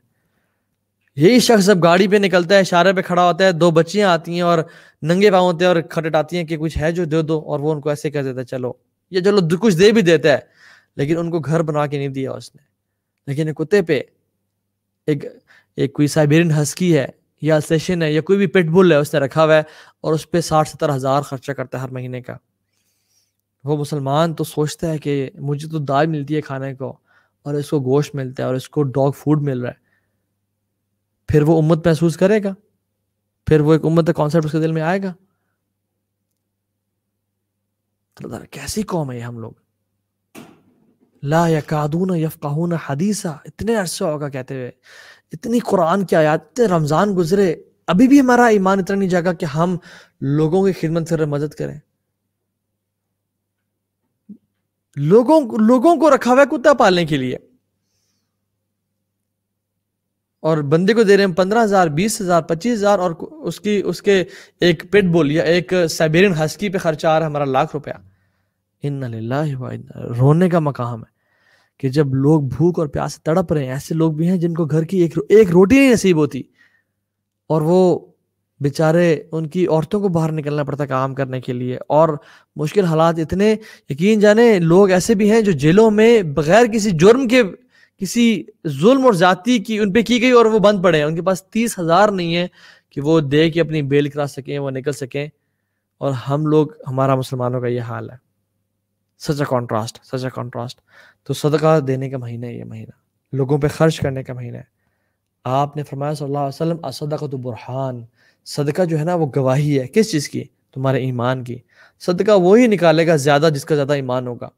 यही शख्स जब गाड़ी पे निकलता है इशारे पे खड़ा होता है दो बच्चियां आती हैं और नंगे पाँव होते हैं और खटट आती हैं कि कुछ है जो दे दो और वो उनको ऐसे कर देता है चलो ये चलो कुछ दे भी देता है लेकिन उनको घर बना के नहीं दिया उसने लेकिन कुत्ते पे एक एक कोई साइबेरियन हस्की है या सेशन है या कोई भी पिटबुल है उसने रखा हुआ है और उस पर साठ सत्तर हज़ार खर्चा करता है हर महीने का वो मुसलमान तो सोचता है कि मुझे तो दाल मिलती है खाने को और इसको गोश्त मिलता है और इसको डॉग फूड मिल रहा है फिर वो उम्मत महसूस करेगा फिर वो एक उम्मत का कॉन्सेप्ट उसके दिल में आएगा तो कैसी कौम है हम लोग ला या यकादून यफ़ाहून हदीसा इतने अरसे होगा कहते हुए इतनी कुरान की आयात इतने रमज़ान गुजरे अभी भी हमारा ईमान इतना नहीं जागा कि हम लोगों की खिदमत कर मदद करें लोगों लोगों को रखा हुआ कुत्ता पालने के लिए और बंदे को दे रहे हैं पंद्रह हजार बीस हजार पच्चीस हजार और उसकी उसके एक पेट बोल या एक साइबेरियन हस्की पे खर्चा आ रहा है हमारा लाख रुपया इन रोने का मकाम है कि जब लोग भूख और प्यास से तड़प रहे हैं ऐसे लोग भी हैं जिनको घर की एक एक रोटी नहीं नसीब होती और वो बेचारे उनकी औरतों को बाहर निकलना पड़ता काम करने के लिए और मुश्किल हालात इतने यकीन जाने लोग ऐसे भी हैं जो जेलों में बगैर किसी जुर्म के किसी जुल्म और जाति की उन पर की गई और वो बंद पड़े हैं उनके पास तीस हज़ार नहीं है कि वो दे के अपनी बेल करा सकें वो निकल सकें और हम लोग हमारा मुसलमानों का ये हाल है सच a contrast such a contrast तो सदका देने का महीना है ये महीना लोगों पे खर्च करने का महीना है आपने फरमाया सल्लल्लाहु अलैहि वसल्लम असदका तो बुरहान सदका जो है ना वो गवाही है किस चीज़ की तुम्हारे ईमान की सदका वही निकालेगा ज़्यादा जिसका ज़्यादा ईमान होगा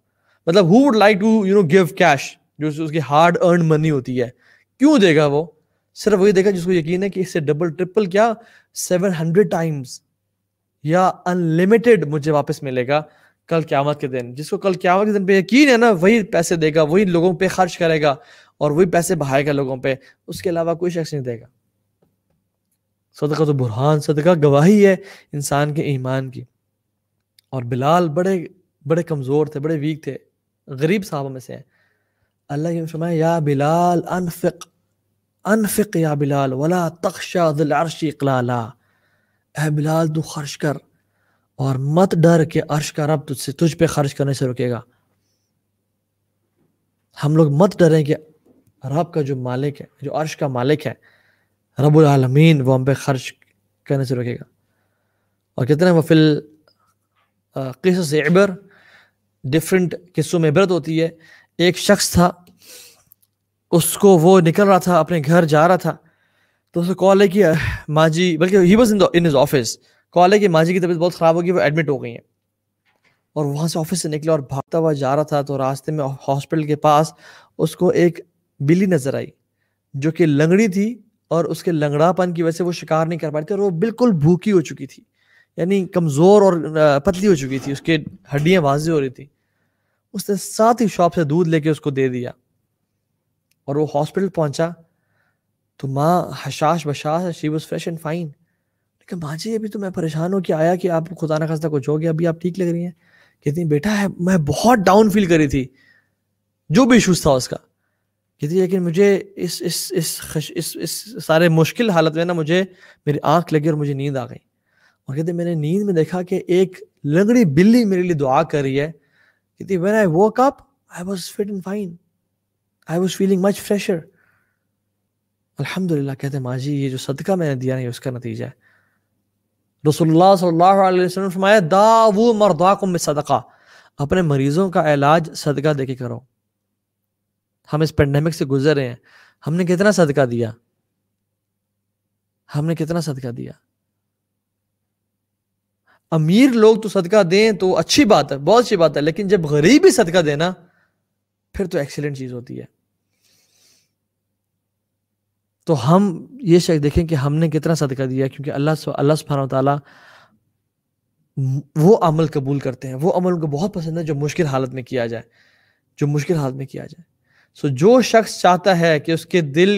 मतलब who would like to you know give cash जो उसकी हार्ड अर्न मनी होती है क्यों देगा वो सिर्फ वही देगा जिसको यकीन है कि इससे डबल ट्रिपल क्या सेवन हंड्रेड टाइम्स या अनलिमिटेड मुझे वापस मिलेगा कल क्यामत के दिन जिसको कल क्यामत के दिन पे यकीन है ना वही पैसे देगा वही लोगों पे खर्च करेगा और वही पैसे बहाएगा लोगों पे उसके अलावा कोई शख्स नहीं देगा सदका तो बुरहान सदका गवाही है इंसान के ईमान की और बिलाल बड़े बड़े कमज़ोर थे बड़े वीक थे गरीब साहब में से हैं अल्लाह फरमाया या बिलाल अनफिक अनफिक या बिलाल वला तख्शा दिल अरशी कलाला बिलाल तू खर्च कर और मत डर के अर्श का रब तुझसे तुझ पे खर्च करने से रुकेगा हम लोग मत डरें कि रब का जो मालिक है जो अर्श का मालिक है रबुल आलमीन वो हम पे खर्च करने से रुकेगा और कितने वफिल किस इबर डिफरेंट किस्सों में इबरत होती है एक शख्स था उसको वो निकल रहा था अपने घर जा रहा था तो उसको कॉल है कि माँ जी बल्कि he was in in his office call है कि माँ जी की तबीयत बहुत ख़राब होगी वो एडमिट हो गई हैं और वहाँ से ऑफिस से निकला और भागता हुआ जा रहा था तो रास्ते में हॉस्पिटल के पास उसको एक बिल्ली नज़र आई जो कि लंगड़ी थी और उसके लंगड़ापन की वजह से वो शिकार नहीं कर पा रही थी और वो बिल्कुल भूखी हो चुकी थी यानी कमज़ोर और पतली हो चुकी थी उसके हड्डियाँ वाजी हो रही थी उसने साथ ही शॉप से दूध लेके उसको दे दिया और वो हॉस्पिटल पहुंचा तो माँ हशाश बशाश she was fresh and fine लेकिन भाजी अभी तो मैं परेशान हूँ कि आया कि आप खुदा ना खास्ता कुछ हो गया अभी आप ठीक लग रही हैं कहती बेटा है मैं बहुत डाउन फील करी थी जो भी इशूज़ था उसका कहती लेकिन मुझे इस इस इस खश, इस इस सारे मुश्किल हालत में ना मुझे मेरी आँख लगी और मुझे नींद आ गई और कहते मैंने नींद में देखा कि एक लंगड़ी बिल्ली मेरे लिए दुआ कर रही है कहती when I woke up I was fit and fine I was feeling much fresher अलहमदिल्ला कहते माँ जी ये जो सदका मैंने दिया नहीं उसका नतीजा है रसोल्ला सल्ला फरमाया दावू मरदाकुम सदका अपने मरीजों का इलाज सदका दे के करो हम इस पेंडेमिक से गुजर रहे हैं हमने कितना सदका दिया हमने कितना सदका दिया अमीर लोग तो सदका दें तो अच्छी बात है बहुत अच्छी बात है लेकिन जब गरीब ही सदका देना फिर तो एक्सीलेंट चीज होती है तो हम ये शायद देखें कि हमने कितना सदका दिया क्योंकि अल्लाह अल्लाह सुबहाना तला वो अमल कबूल करते हैं वो अमल उनको बहुत पसंद है जो मुश्किल हालत में किया जाए जो मुश्किल हालत में किया जाए सो जो शख्स चाहता है कि उसके दिल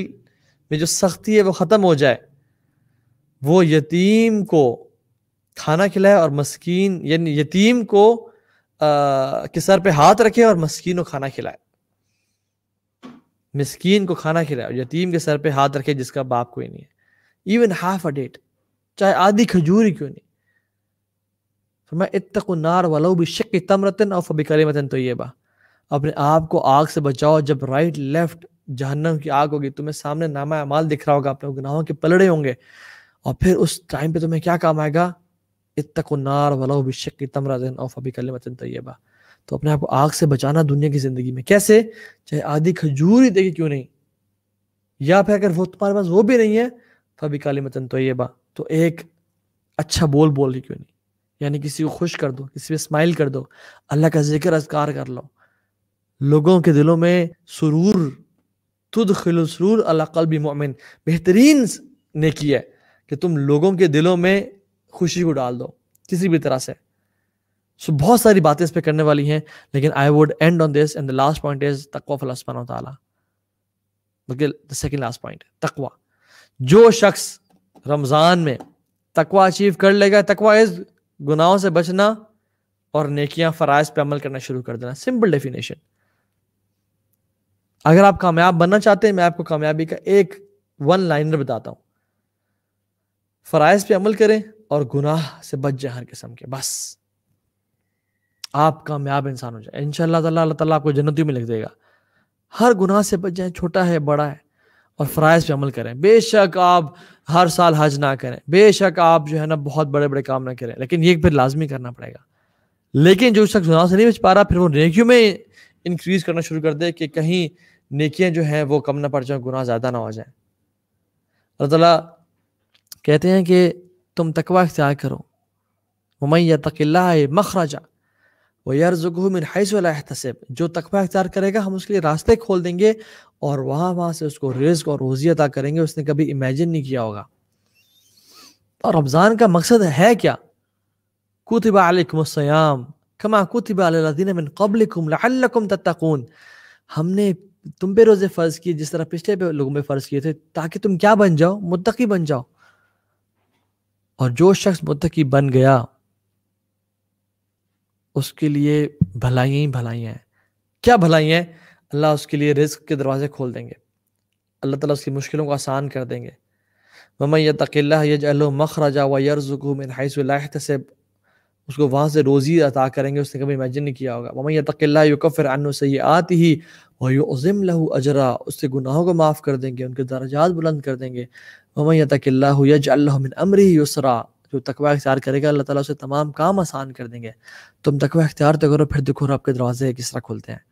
में जो सख्ती है वो ख़त्म हो जाए वो यतीम को खाना खिलाए और मस्किन यानी यतीम को आ, के सर पे हाथ रखे और मस्किन को खाना खिलाए मिसकीन को खाना खिलाओ यतीम के सर पे हाथ रखे जिसका बाप कोई नहीं है इवन हाफ अ डेट चाहे आधी खजूर ही क्यों नहीं फरमाया नार वालो भी शक की तमरतन और फबी फबिकल मतन तो ये बा अपने आप को आग से बचाओ जब राइट लेफ्ट जहन्नम की आग होगी तुम्हें सामने नामा अमाल दिख रहा होगा अपने गुनाहों के पलड़े होंगे और फिर उस टाइम पे तुम्हें क्या काम आएगा नार वालो भी शक की तमरतन और फबी फबिकल मतन तो ये बा तो अपने आप को आग से बचाना दुनिया की जिंदगी में कैसे चाहे आधी खजूर ही देगी क्यों नहीं या फिर अगर वो तुम्हारे पास वो भी नहीं है फबी तो काली मतन तो ये बा तो एक अच्छा बोल बोल रही क्यों नहीं यानी किसी को खुश कर दो किसी पे स्माइल कर दो अल्लाह का जिक्र अजकार कर लो लोगों के दिलों में सुरूर तुद खिल सुरूर अल्लाह भी मोमिन बेहतरीन ने की है कि तुम लोगों के दिलों में खुशी को डाल दो किसी भी तरह से सो so, बहुत सारी बातें इस पर करने वाली हैं लेकिन I would end on this and the last point is तकवा फलास्मान तला बल्कि द सेकेंड लास्ट पॉइंट तकवा जो शख्स रमज़ान में तकवा अचीव कर लेगा तकवा इज गुनाहों से बचना और नेकियां फ़राइज पे अमल करना शुरू कर देना सिंपल डेफिनेशन अगर आप कामयाब बनना चाहते हैं मैं आपको कामयाबी का एक वन लाइनर बताता हूं फ़राइज पे अमल करें और गुनाह से बच जाए हर किस्म के बस आप कामयाब इंसान हो जाए शाह अल्लाह तला आपको जन्नतियों में लिख देगा हर गुनाह से बच जाए छोटा है बड़ा है और फ़राइज़ पे अमल करें बेशक आप हर साल हज ना करें बेशक आप जो है ना बहुत बड़े बड़े काम ना करें लेकिन ये फिर लाजमी करना पड़ेगा लेकिन जो शख्स गुनाह से नहीं बच पा रहा फिर वो नेकियों में इंक्रीज करना शुरू कर दे कि कहीं नेकियाँ जो हैं वो कम ना पड़ जाए गुनाह ज़्यादा ना हो जाए अल्लाह ताला कहते हैं कि तुम तकवा इख्तियार करो ममैया तकिल्ला मखराजा वरजुगह मिन एहतसब जो तकबा अख्तियार करेगा हम उसके लिए रास्ते खोल देंगे और वहाँ वहाँ से उसको रिस्क और रोजी अदा करेंगे उसने कभी इमेजिन नहीं किया होगा और रमज़ान का मकसद है क्या कुतबा अलकमसयाम कमा कुतबादीन मिन कबलकुम लकुम हमने तुम पे रोज़े फ़र्ज़ किए जिस तरह पिछले पे लोगों पर फ़र्ज़ किए थे ताकि तुम क्या बन जाओ मुतकी बन जाओ और जो शख्स मुतकी बन गया उसके लिए भलाइयाँ ही भलाइयाँ हैं क्या भलाइयाँ हैं अल्लाह उसके लिए रिस्क के दरवाजे खोल देंगे अल्लाह ताला उसकी मुश्किलों को आसान कर देंगे मम य मख यजल मखरजा व यरजुमिन हाइसलाहत से उसको वहाँ से रोज़ी अता करेंगे उसने कभी इमेजिन नहीं किया होगा मम तकल्ला फिर अन से आती ही वयुज़म लहू अजरा उससे गुनाहों को माफ़ कर देंगे उनके दर्जात बुलंद कर देंगे मम तकल्ला यज अमिन अमरी यसरा जो तकवा इख्तियार करेगा अल्लाह ताला उसे तमाम काम आसान कर देंगे तुम तकवा इख्तियार तो करो फिर देखो रब के दरवाजे किस तरह खुलते हैं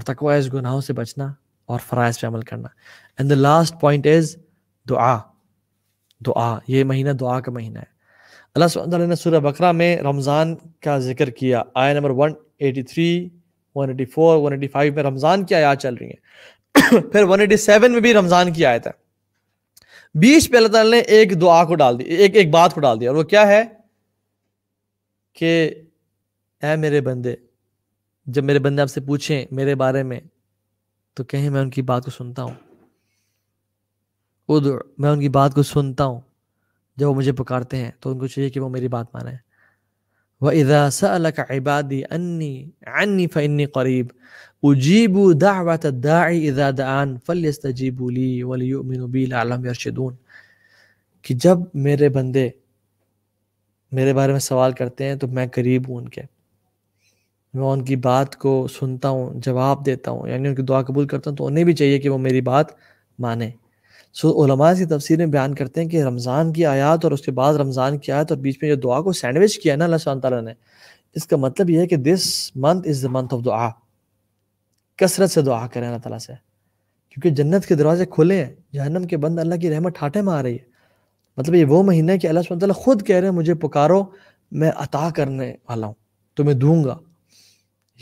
और तकवा इस गुनाहों से बचना और फ़राइज़ पे अमल करना and the last point is दुआ दुआ ये महीना दुआ का महीना है अल्लाह सुबह ने सूर्य बकरा में रमज़ान का जिक्र किया आया नंबर वन 184, 185 में रमज़ान की आयात चल रही है फिर 187 में भी रमज़ान की आयत है बीच पे अल्लाह ताला ने एक दुआ को डाल दी एक एक बात को डाल दिया और वो क्या है कि ऐ मेरे बंदे जब मेरे बंदे आपसे पूछें मेरे बारे में तो कहें मैं उनकी बात को सुनता हूँ उधर मैं उनकी बात को सुनता हूँ जब वो मुझे पुकारते हैं तो उनको चाहिए कि वो मेरी बात माने वह इजा का इबादी अन्नी अन्नी फ़न्नी करीब यरशदून कि जब मेरे बंदे मेरे बारे में सवाल करते हैं तो मैं करीब हूँ उनके मैं उनकी बात को सुनता हूँ जवाब देता हूँ यानी उनकी दुआ कबूल करता हूँ तो उन्हें भी चाहिए कि वो मेरी बात माने सो उलमा की तफसीर में बयान करते हैं कि रमज़ान की आयत और उसके बाद रमज़ान की आयत और बीच में जो दुआ को सैंडविच किया है ना अल्लाह ने इसका मतलब यह है कि this month is the month of दुआ कसरत से दुआ करें अल्लाह ताला से क्योंकि जन्नत के दरवाजे खुले हैं जहन्नम के बंद अल्लाह की रहमत ठाठे में आ रही है मतलब ये वो महीना है कि अल्लाह सुबह खुद कह रहे हैं मुझे पुकारो मैं अता करने वाला हूँ तुम्हें दूंगा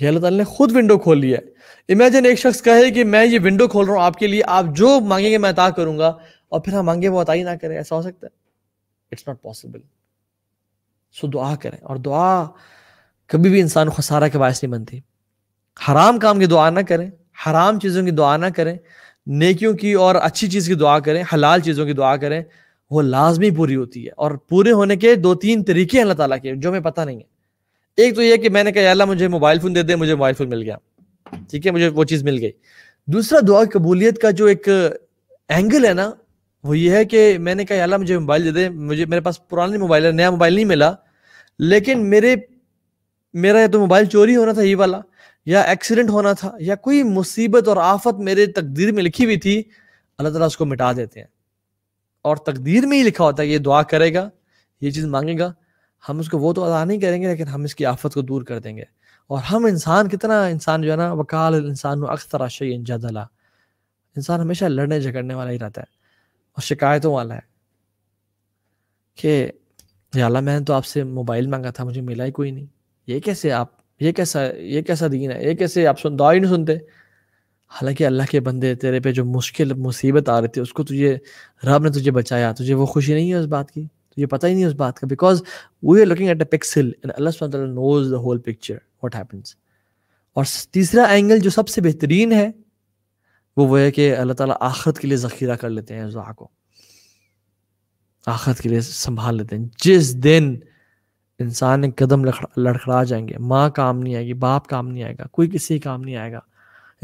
ये अल्लाह ताला ने खुद विंडो खोल लिया है इमेजिन एक शख्स कहे कि मैं ये विंडो खोल रहा हूँ आपके लिए आप जो मांगेंगे मैं अता करूंगा और फिर हम हाँ मांगे वो अता ही ना करें ऐसा हो सकता है इट्स नॉट पॉसिबल सो दुआ करें और दुआ कभी भी इंसान खसारा के बायस नहीं बनती हराम काम की दुआ ना करें हराम चीज़ों की दुआ ना करें नेकियों की और अच्छी चीज़ की दुआ करें हलाल चीज़ों की दुआ करें वो लाजमी पूरी होती है और पूरे होने के दो तीन तरीके हैं अल्लाह ताला के जो हमें पता नहीं है एक तो ये कि मैंने कहा अल्लाह मुझे मोबाइल फ़ोन दे दे मुझे मोबाइल फ़ोन मिल गया ठीक है मुझे वो चीज़ मिल गई दूसरा दुआ कबूलियत का जो एक एंगल है ना वो ये है कि मैंने कहा अल्लाह मुझे मोबाइल दे दे मुझे मेरे पास पुराना मोबाइल है नया मोबाइल नहीं मिला लेकिन मेरे मेरा या तो मोबाइल चोरी होना था ये वाला या एक्सीडेंट होना था या कोई मुसीबत और आफत मेरे तकदीर में लिखी हुई थी अल्लाह ताला उसको मिटा देते हैं और तकदीर में ही लिखा होता है ये दुआ करेगा ये चीज़ मांगेगा हम उसको वो तो अदा नहीं करेंगे लेकिन हम इसकी आफत को दूर कर देंगे और हम इंसान कितना इंसान जो है ना वकाल इंसान अक्सर आशय जदला इंसान हमेशा लड़ने झगड़ने वाला ही रहता है और शिकायतों वाला है कि अल्लाह मैंने तो आपसे मोबाइल मांगा था मुझे मिला ही कोई नहीं ये कैसे आप ये कैसा ये कैसा दीन है ये कैसे आप सुन दुआ ही नहीं सुनते हालांकि अल्लाह के बंदे तेरे पे जो मुश्किल मुसीबत आ रही थी उसको तुझे रब ने तुझे बचाया तुझे वो खुशी नहीं है उस बात की तुझे पता ही नहीं उस बात का because we are looking at a pixel and Allah knows the whole picture what happens और तीसरा एंगल जो सबसे बेहतरीन है वो वो है कि अल्लाह ताला आखरत के लिए ज़ख़ीरा कर लेते हैं जुआ को आखरत के लिए संभाल लेते हैं जिस दिन इंसान के कदम लड़खड़ा जाएंगे माँ काम नहीं आएगी बाप काम नहीं आएगा कोई किसी काम नहीं आएगा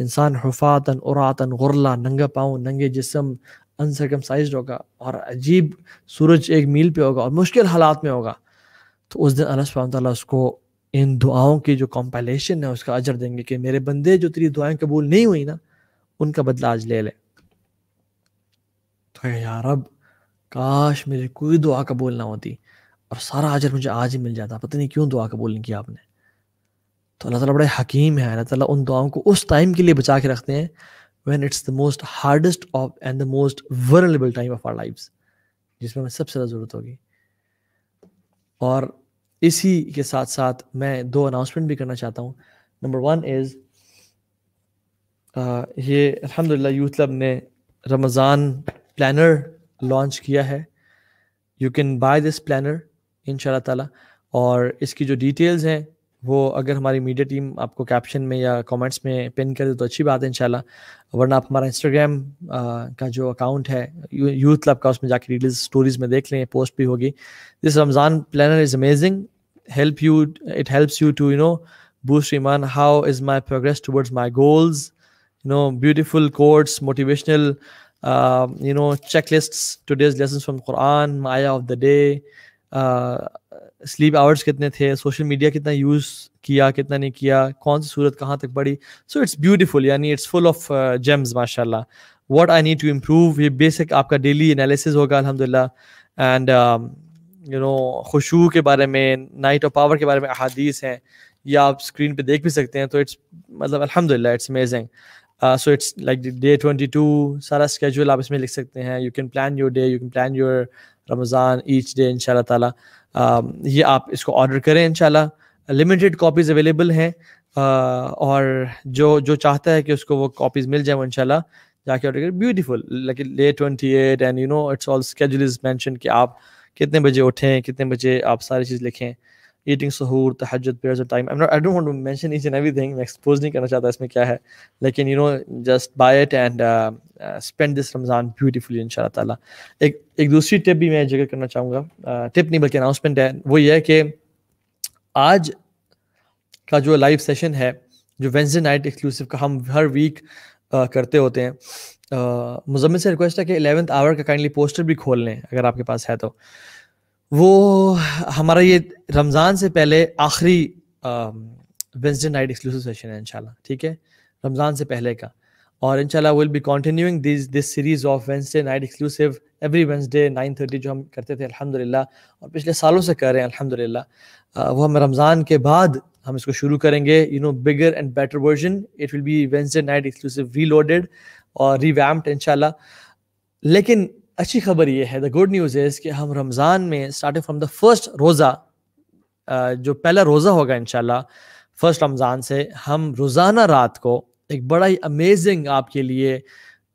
इंसान हफातन उरातन गुरला नंगा पाँव नंगे जिसम अनसरकमसाइज होगा और अजीब सूरज एक मील पे होगा और मुश्किल हालात में होगा तो उस दिन अल्लाह सुबह उसको इन दुआओं की जो कॉम्पलेशन है उसका अजर देंगे कि मेरे बंदे जो तेरी दुआएं कबूल नहीं हुई ना उनका बदला आज ले ले तो यार अब काश मेरी कोई दुआ कबूल ना होती और सारा आजर मुझे आज ही मिल जाता पता नहीं क्यों दुआ कबूल नहीं किया आपने तो अल्लाह ताला बड़े हकीम है अल्लाह ताला उन दुआओं को उस टाइम के लिए बचा के रखते हैं when it's the most hardest of and the most vulnerable time of our life जिसमें हमें सबसे ज़्यादा ज़रूरत होगी और इसी के साथ साथ मैं दो अनाउंसमेंट भी करना चाहता हूँ नंबर वन इज़ ये अलहमदिल्ला यूथ क्लब ने रमज़ान प्लानर लॉन्च किया है you can buy this planner इन ताला और इसकी जो डिटेल्स हैं वो अगर हमारी मीडिया टीम आपको कैप्शन में या कमेंट्स में पिन कर दे तो अच्छी बात है इनशाला वरना आप हमारा इंस्टाग्राम का जो अकाउंट है यूथ क्लब का उसमें जाके रिलीज स्टोरीज में देख लें पोस्ट भी होगी this Ramzan planner is amazing help you it helps you to you know boost ईमान how is my progress towards my goals you know beautiful quotes motivational you know check list days lesson from Quran माया of the day sleep hours कितने थे social media कितना use किया कितना नहीं किया कौन सी सूरत कहाँ तक बढ़ी सो इट्स ब्यूटीफुल यानी इट्स फुल ऑफ जेम्स माशाल्लाह what I need to improve ये बेसिक आपका डेली एनालिसिस होगा अल्हम्दुलिल्लाह एंड यू um, नो खुशू के बारे में नाइट ऑफ पावर के बारे में अहादीस हैं ये आप स्क्रीन पर देख भी सकते हैं तो इट्स मतलब अलहमदिल्ला it's amazing so it's like day twenty two सारा स्केजूल आप इसमें लिख सकते हैं you can plan your day you can plan your Ramzan each day इन ताला ये आप इसको ऑर्डर करें इन लिमिटेड कॉपीज़ अवेलेबल हैं uh, और जो जो चाहता है कि उसको वो कॉपीज़ मिल जाए वो इनशाला जाके ऑर्डर करें ब्यूटीफुल लेकिन ले twenty eight and you know it's all schedule is mention कि आप कितने बजे उठें कितने बजे आप सारी चीज़ लिखें ईटिंग सहूर तहजद prayers of time I I don't want to mention each and everything मैं एक्सपोज नहीं करना चाहता इसमें क्या है लेकिन you know just buy it and spend this Ramzan beautifully इंशाल्लाह ताला एक एक दूसरी टिप भी मैं जिक्र करना चाहूँगा uh, टिप नहीं बल्कि अनाउंसमेंट है वो ये है कि आज का जो लाइव सेशन है जो वेंसडे नाइट एक्सक्लूसिव का हम हर वीक आ, uh, करते होते हैं uh, मुजम्मिल से रिक्वेस्ट है कि एलेवंथ आवर का काइंडली पोस्टर भी खोल लें अगर आपके पास है तो वो हमारा ये रमज़ान से पहले आखिरी वेंसडे नाइट एक्सक्लूसिव सेशन है इंशाल्लाह ठीक है रमज़ान से पहले का और इंशाल्लाह will be continuing this this series of Wednesday night exclusive every Wednesday nine thirty जो हम करते थे अल्हम्दुलिल्लाह और पिछले सालों से कर रहे हैं अल्हम्दुलिल्लाह वो हम रमज़ान के बाद हम इसको शुरू करेंगे you know bigger and better version it will be Wednesday night exclusive reloaded और रिवैम्प्ड इंशाल्लाह लेकिन अच्छी खबर ये है द गुड न्यूज़ इज़ कि हम रमज़ान में स्टार्टिंग फ्रॉम द फर्स्ट रोज़ा जो पहला रोज़ा होगा इन फर्स्ट रमज़ान से हम रोज़ाना रात को एक बड़ा ही अमेजिंग आपके लिए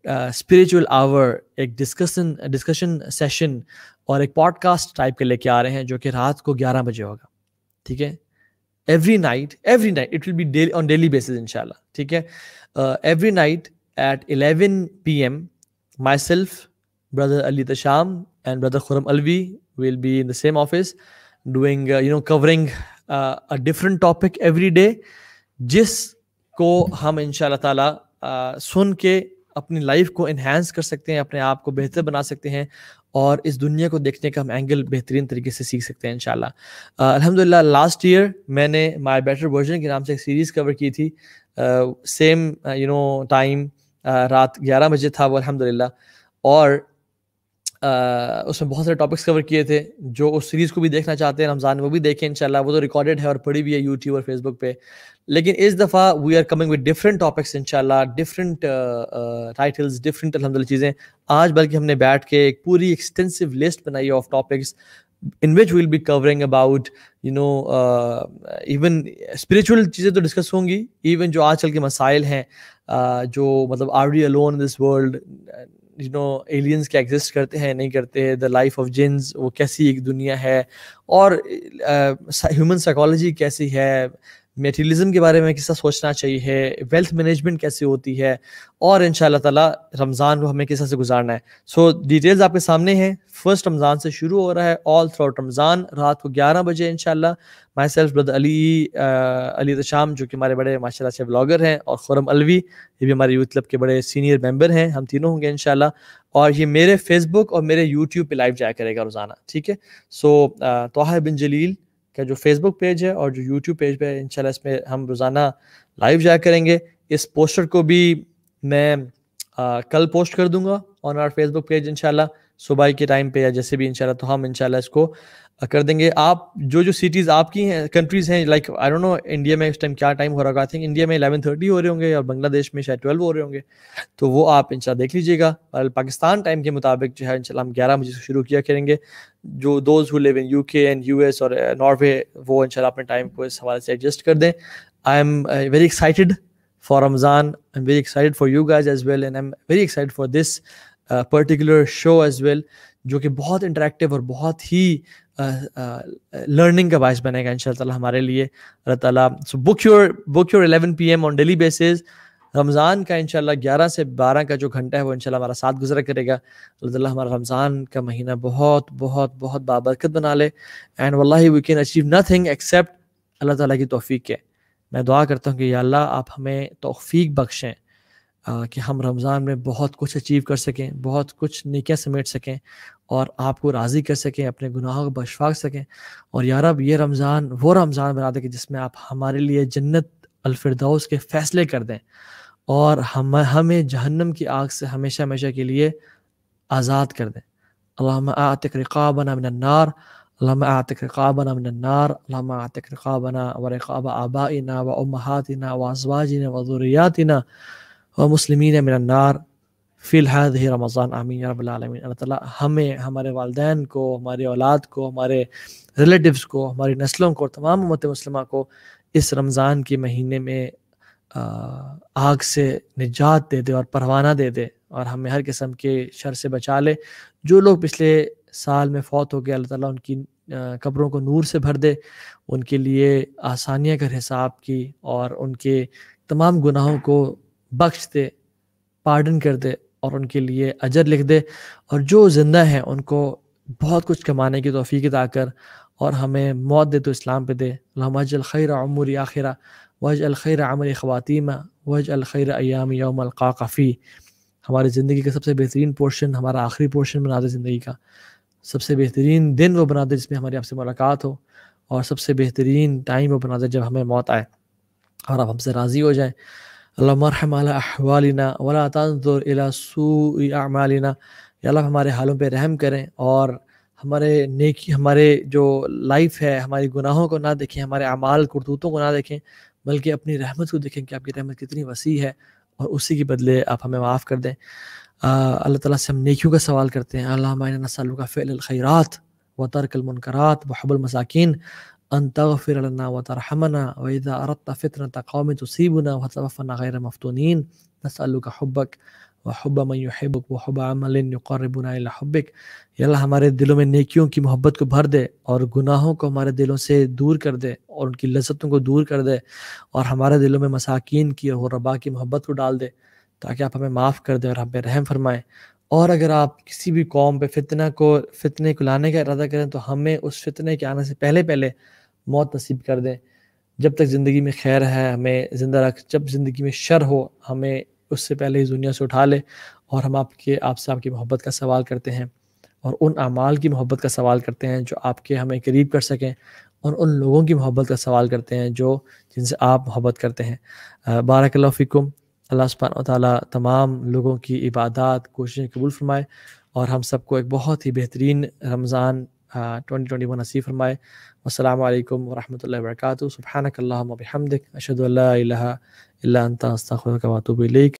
स्पिरिचुअल uh, आवर एक डिस्कशन डिस्कशन सेशन और एक पॉडकास्ट टाइप के लेके आ रहे हैं जो कि रात को 11 बजे होगा ठीक है every night every night it will be daily on daily basis इनशाला ठीक है every night at 11 PM myself brother Ali Tasham and brother khuram Alvi will be in the same office doing uh, you know covering uh, a different topic every day ko हम inshallah taala uh, सुन के अपनी life को enhance कर सकते हैं अपने आप को बेहतर बना सकते हैं और इस दुनिया को देखने का हम एंगल बेहतरीन तरीके से सीख सकते हैं इन अलहमदिल्ला लास्ट ईयर मैंने माई बेटर वर्जन के नाम से एक सीरीज़ कवर की थी सेम यू नो टाइम रात 11 बजे था वो अलहमदिल्ला और आ, उसमें बहुत सारे टॉपिक्स कवर किए थे जो उस सीरीज़ को भी देखना चाहते हैं रमज़ान वो भी देखें इनशाला वो तो रिकॉर्डेड है और पड़ी भी है यूट्यूब और फेसबुक पे लेकिन इस दफ़ा we are coming with different topics इनशाला डिफरेंट टाइटल्स डिफरेंट अलहमद चीज़ें आज बल्कि हमने बैठ के एक पूरी एक्सटेंसिव लिस्ट बनाई of topics in which will be covering about you know even spiritual चीज़ें तो डिस्कस होंगी इवन जो आजकल के मसाइल हैं uh, जो मतलब are the alone this world you know aliens क्या एग्जिस्ट करते हैं नहीं करते हैं द लाइफ ऑफ जिन्स वो कैसी एक दुनिया है और ह्यूमन uh, साइकोलॉजी कैसी है मेटेरियलिज्म के बारे में तरह सोचना चाहिए वेल्थ मैनेजमेंट कैसे होती है और इन ताला रमज़ान को हमें किस तरह से गुजारना है सो so, डिटेल्स आपके सामने हैं फर्स्ट रमज़ान से शुरू हो रहा है ऑल थ्रू आउट रमज़ान रात को 11 बजे in myself brother Ali आ, अली शाम जो कि हमारे बड़े माशा से ब्लागर हैं और खुरम अलवी ये भी हमारे यूथ क्लब के बड़े सीनियर मेम्बर हैं हम तीनों होंगे इन और ये मेरे फेसबुक और मेरे यूट्यूब पर लाइव जाया करेगा रोज़ाना ठीक है सो तोहा बिन जलील का जो फेसबुक पेज है और जो यूट्यूब पेज पे इंशाल्लाह इसमें हम रोज़ाना लाइव जाया करेंगे इस पोस्टर को भी मैं आ, कल पोस्ट कर दूंगा ऑन आर फेसबुक पेज इंशाल्लाह सुबह के टाइम पे या जैसे भी इंशाल्लाह तो हम इंशाल्लाह इसको कर देंगे आप जो जो सिटीज़ आपकी हैं कंट्रीज़ हैं like I don't know India में इस टाइम क्या टाइम हो रहा है आई थिंक इंडिया में इलेवन थर्टी हो रहे होंगे और बांग्लादेश में शायद ट्वेल्व हो रहे होंगे तो वो आप इंशाल्लाह देख लीजिएगा और पाकिस्तान टाइम के मुताबिक जो है इंशाल्लाह हम ग्यारह बजे से शुरू किया करेंगे जो those who live in U K and U S और नॉर्वे वो इंशाल्लाह अपने टाइम को इस हवाले से एडजस्ट कर दें I am very excited for Ramzan I am very excited for you guys as well and I am very excited for this particular show as well जो कि बहुत इंटरेक्टिव और बहुत ही लर्निंग uh, uh, का बायस बनेगा इन हमारे लिए अल्लाह ताला so book your book your 11 PM on daily basis Ramzan का इंशाल्लाह 11 से 12 का जो घंटा है वो इंशाल्लाह हमारा साथ गुजरा करेगा अल्लाह ताला हमारा रमज़ान का महीना बहुत बहुत बहुत बाबरकत बना ले एंड वल्ला we can achieve nothing except Allah ताला की तोफ़ी के मैं दुआ करता हूँ कि अल्लाह आप हमें तोफ़ी बख्शें कि हम रमज़ान में बहुत कुछ अचीव कर सकें बहुत कुछ निकियाँ समेट सकें और आपको राज़ी कर सकें अपने गुनाहों को बशफाक सकें और यार अब ये रमज़ान वो रमज़ान बना दें कि जिसमें आप हमारे लिए जन्नत अलफरदौस के फ़ैसले कर दें और हम हमें जहन्नम की आग से हमेशा हमेशा के लिए आज़ाद कर दें अल्लाह आतिक रिकाबना मिनन्नार अल्लाह आतिक रिकाबना बना अल्लाह आतिक रिकाबना व रिकाब इना व उम्महातिना व अजवाजिना वमसलमिन मिनन्नार फ़िलहाल ही रमज़ान आमीन रबालमीन अल्लाह ताला हमें हमारे वालदेन को हमारे औलाद को हमारे रिलेटिव्स को हमारी नस्लों को तमाम उमत मुसलमा को इस रमज़ान के महीने में आग से निजात दे दे और परवाना दे दे और हमें हर किस्म के शर से बचा ले जो लोग पिछले साल में फौत हो गए अल्लाह ताला उनकी कब्रों को नूर से भर दे उनके लिए आसानियाँ कर हिसाब की और उनके तमाम गुनाहों को बख्श दे पार्डन कर दे और उनके लिए अजर लिख दे और जो ज़िंदा हैं उनको बहुत कुछ कमाने की तोफ़ी दा कर और हमें मौत दे तो इस्लाम पे दे वज अलखैर अमूर आखिर वज अलखैर अमर ख़वातीमा वज अलखैर अयाम अलकाफ़ी हमारी ज़िंदगी का सबसे बेहतरीन पोर्शन हमारा आखिरी पोर्शन बना दे ज़िंदगी का सबसे बेहतरीन दिन वो बना दे जिसमें हमारी आपसे मुलाकात हो और सबसे बेहतरीन टाइम वो बना दे जब हमें मौत आए और आप हमसे राज़ी हो जाएँ अल्लाहम अहवालिना वला तंजुर अल्लाह हमारे हालों पे रहम करें और हमारे नेकी हमारे जो लाइफ है हमारे गुनाहों को ना देखें हमारे अमाल करतूतों को ना देखें बल्कि अपनी रहमत को देखें कि आपकी रहमत कितनी वसी है और उसी के बदले आप हमें माफ़ कर दें अल्लाह ताला से हम नेकियों का सवाल करते हैं अल्लाह नसल का फ़ैल खैरात व तरकल मुनकरात अन तगफिर लना व तरहमना व इज़ा अरदत गैर मफ्तूनीन नसअलुका हुब्बक व हुब्ब मन युहिब्बुक व हुब्ब अमलिन युकर्रिबुना हमारे दिलों में नेकियों की मोहब्बत को भर दे और गुनाहों को हमारे दिलों से दूर कर दे और उनकी लज्जतों को दूर कर दे और हमारे दिलों में मसाकिन की और रबा की मोहब्बत को डाल दे ताकि आप हमें माफ़ कर दे और हम रहम फरमाएं और अगर आप किसी भी कौम पे फितना को फितने को लाने का इरादा करें तो हमें उस फितने के आने से पहले पहले मौत नसीब कर दें जब तक ज़िंदगी में खैर है हमें ज़िंदा रख जब ज़िंदगी में शर हो हमें उससे पहले इस दुनिया से उठा ले और हम आपके आपसे आपकी मोहब्बत का सवाल करते हैं और उन अमाल की मोहब्बत का सवाल करते हैं जो आपके हमें करीब कर सकें और उन लोगों की मोहब्बत का सवाल करते हैं जो जिनसे आप मोहब्बत करते हैं बारकल्लाफ़िकुम अल्लाह सुबहान ताली तमाम लोगों की इबादत कोशिशें कबूल फरमाए और हम सबको एक बहुत ही बेहतरीन रमज़ान ट्वेंटी ट्वेंटी वन नसीब फरमाए अल्लाम वरहमल वर्क सुबहानकल्ला हमदिक अशद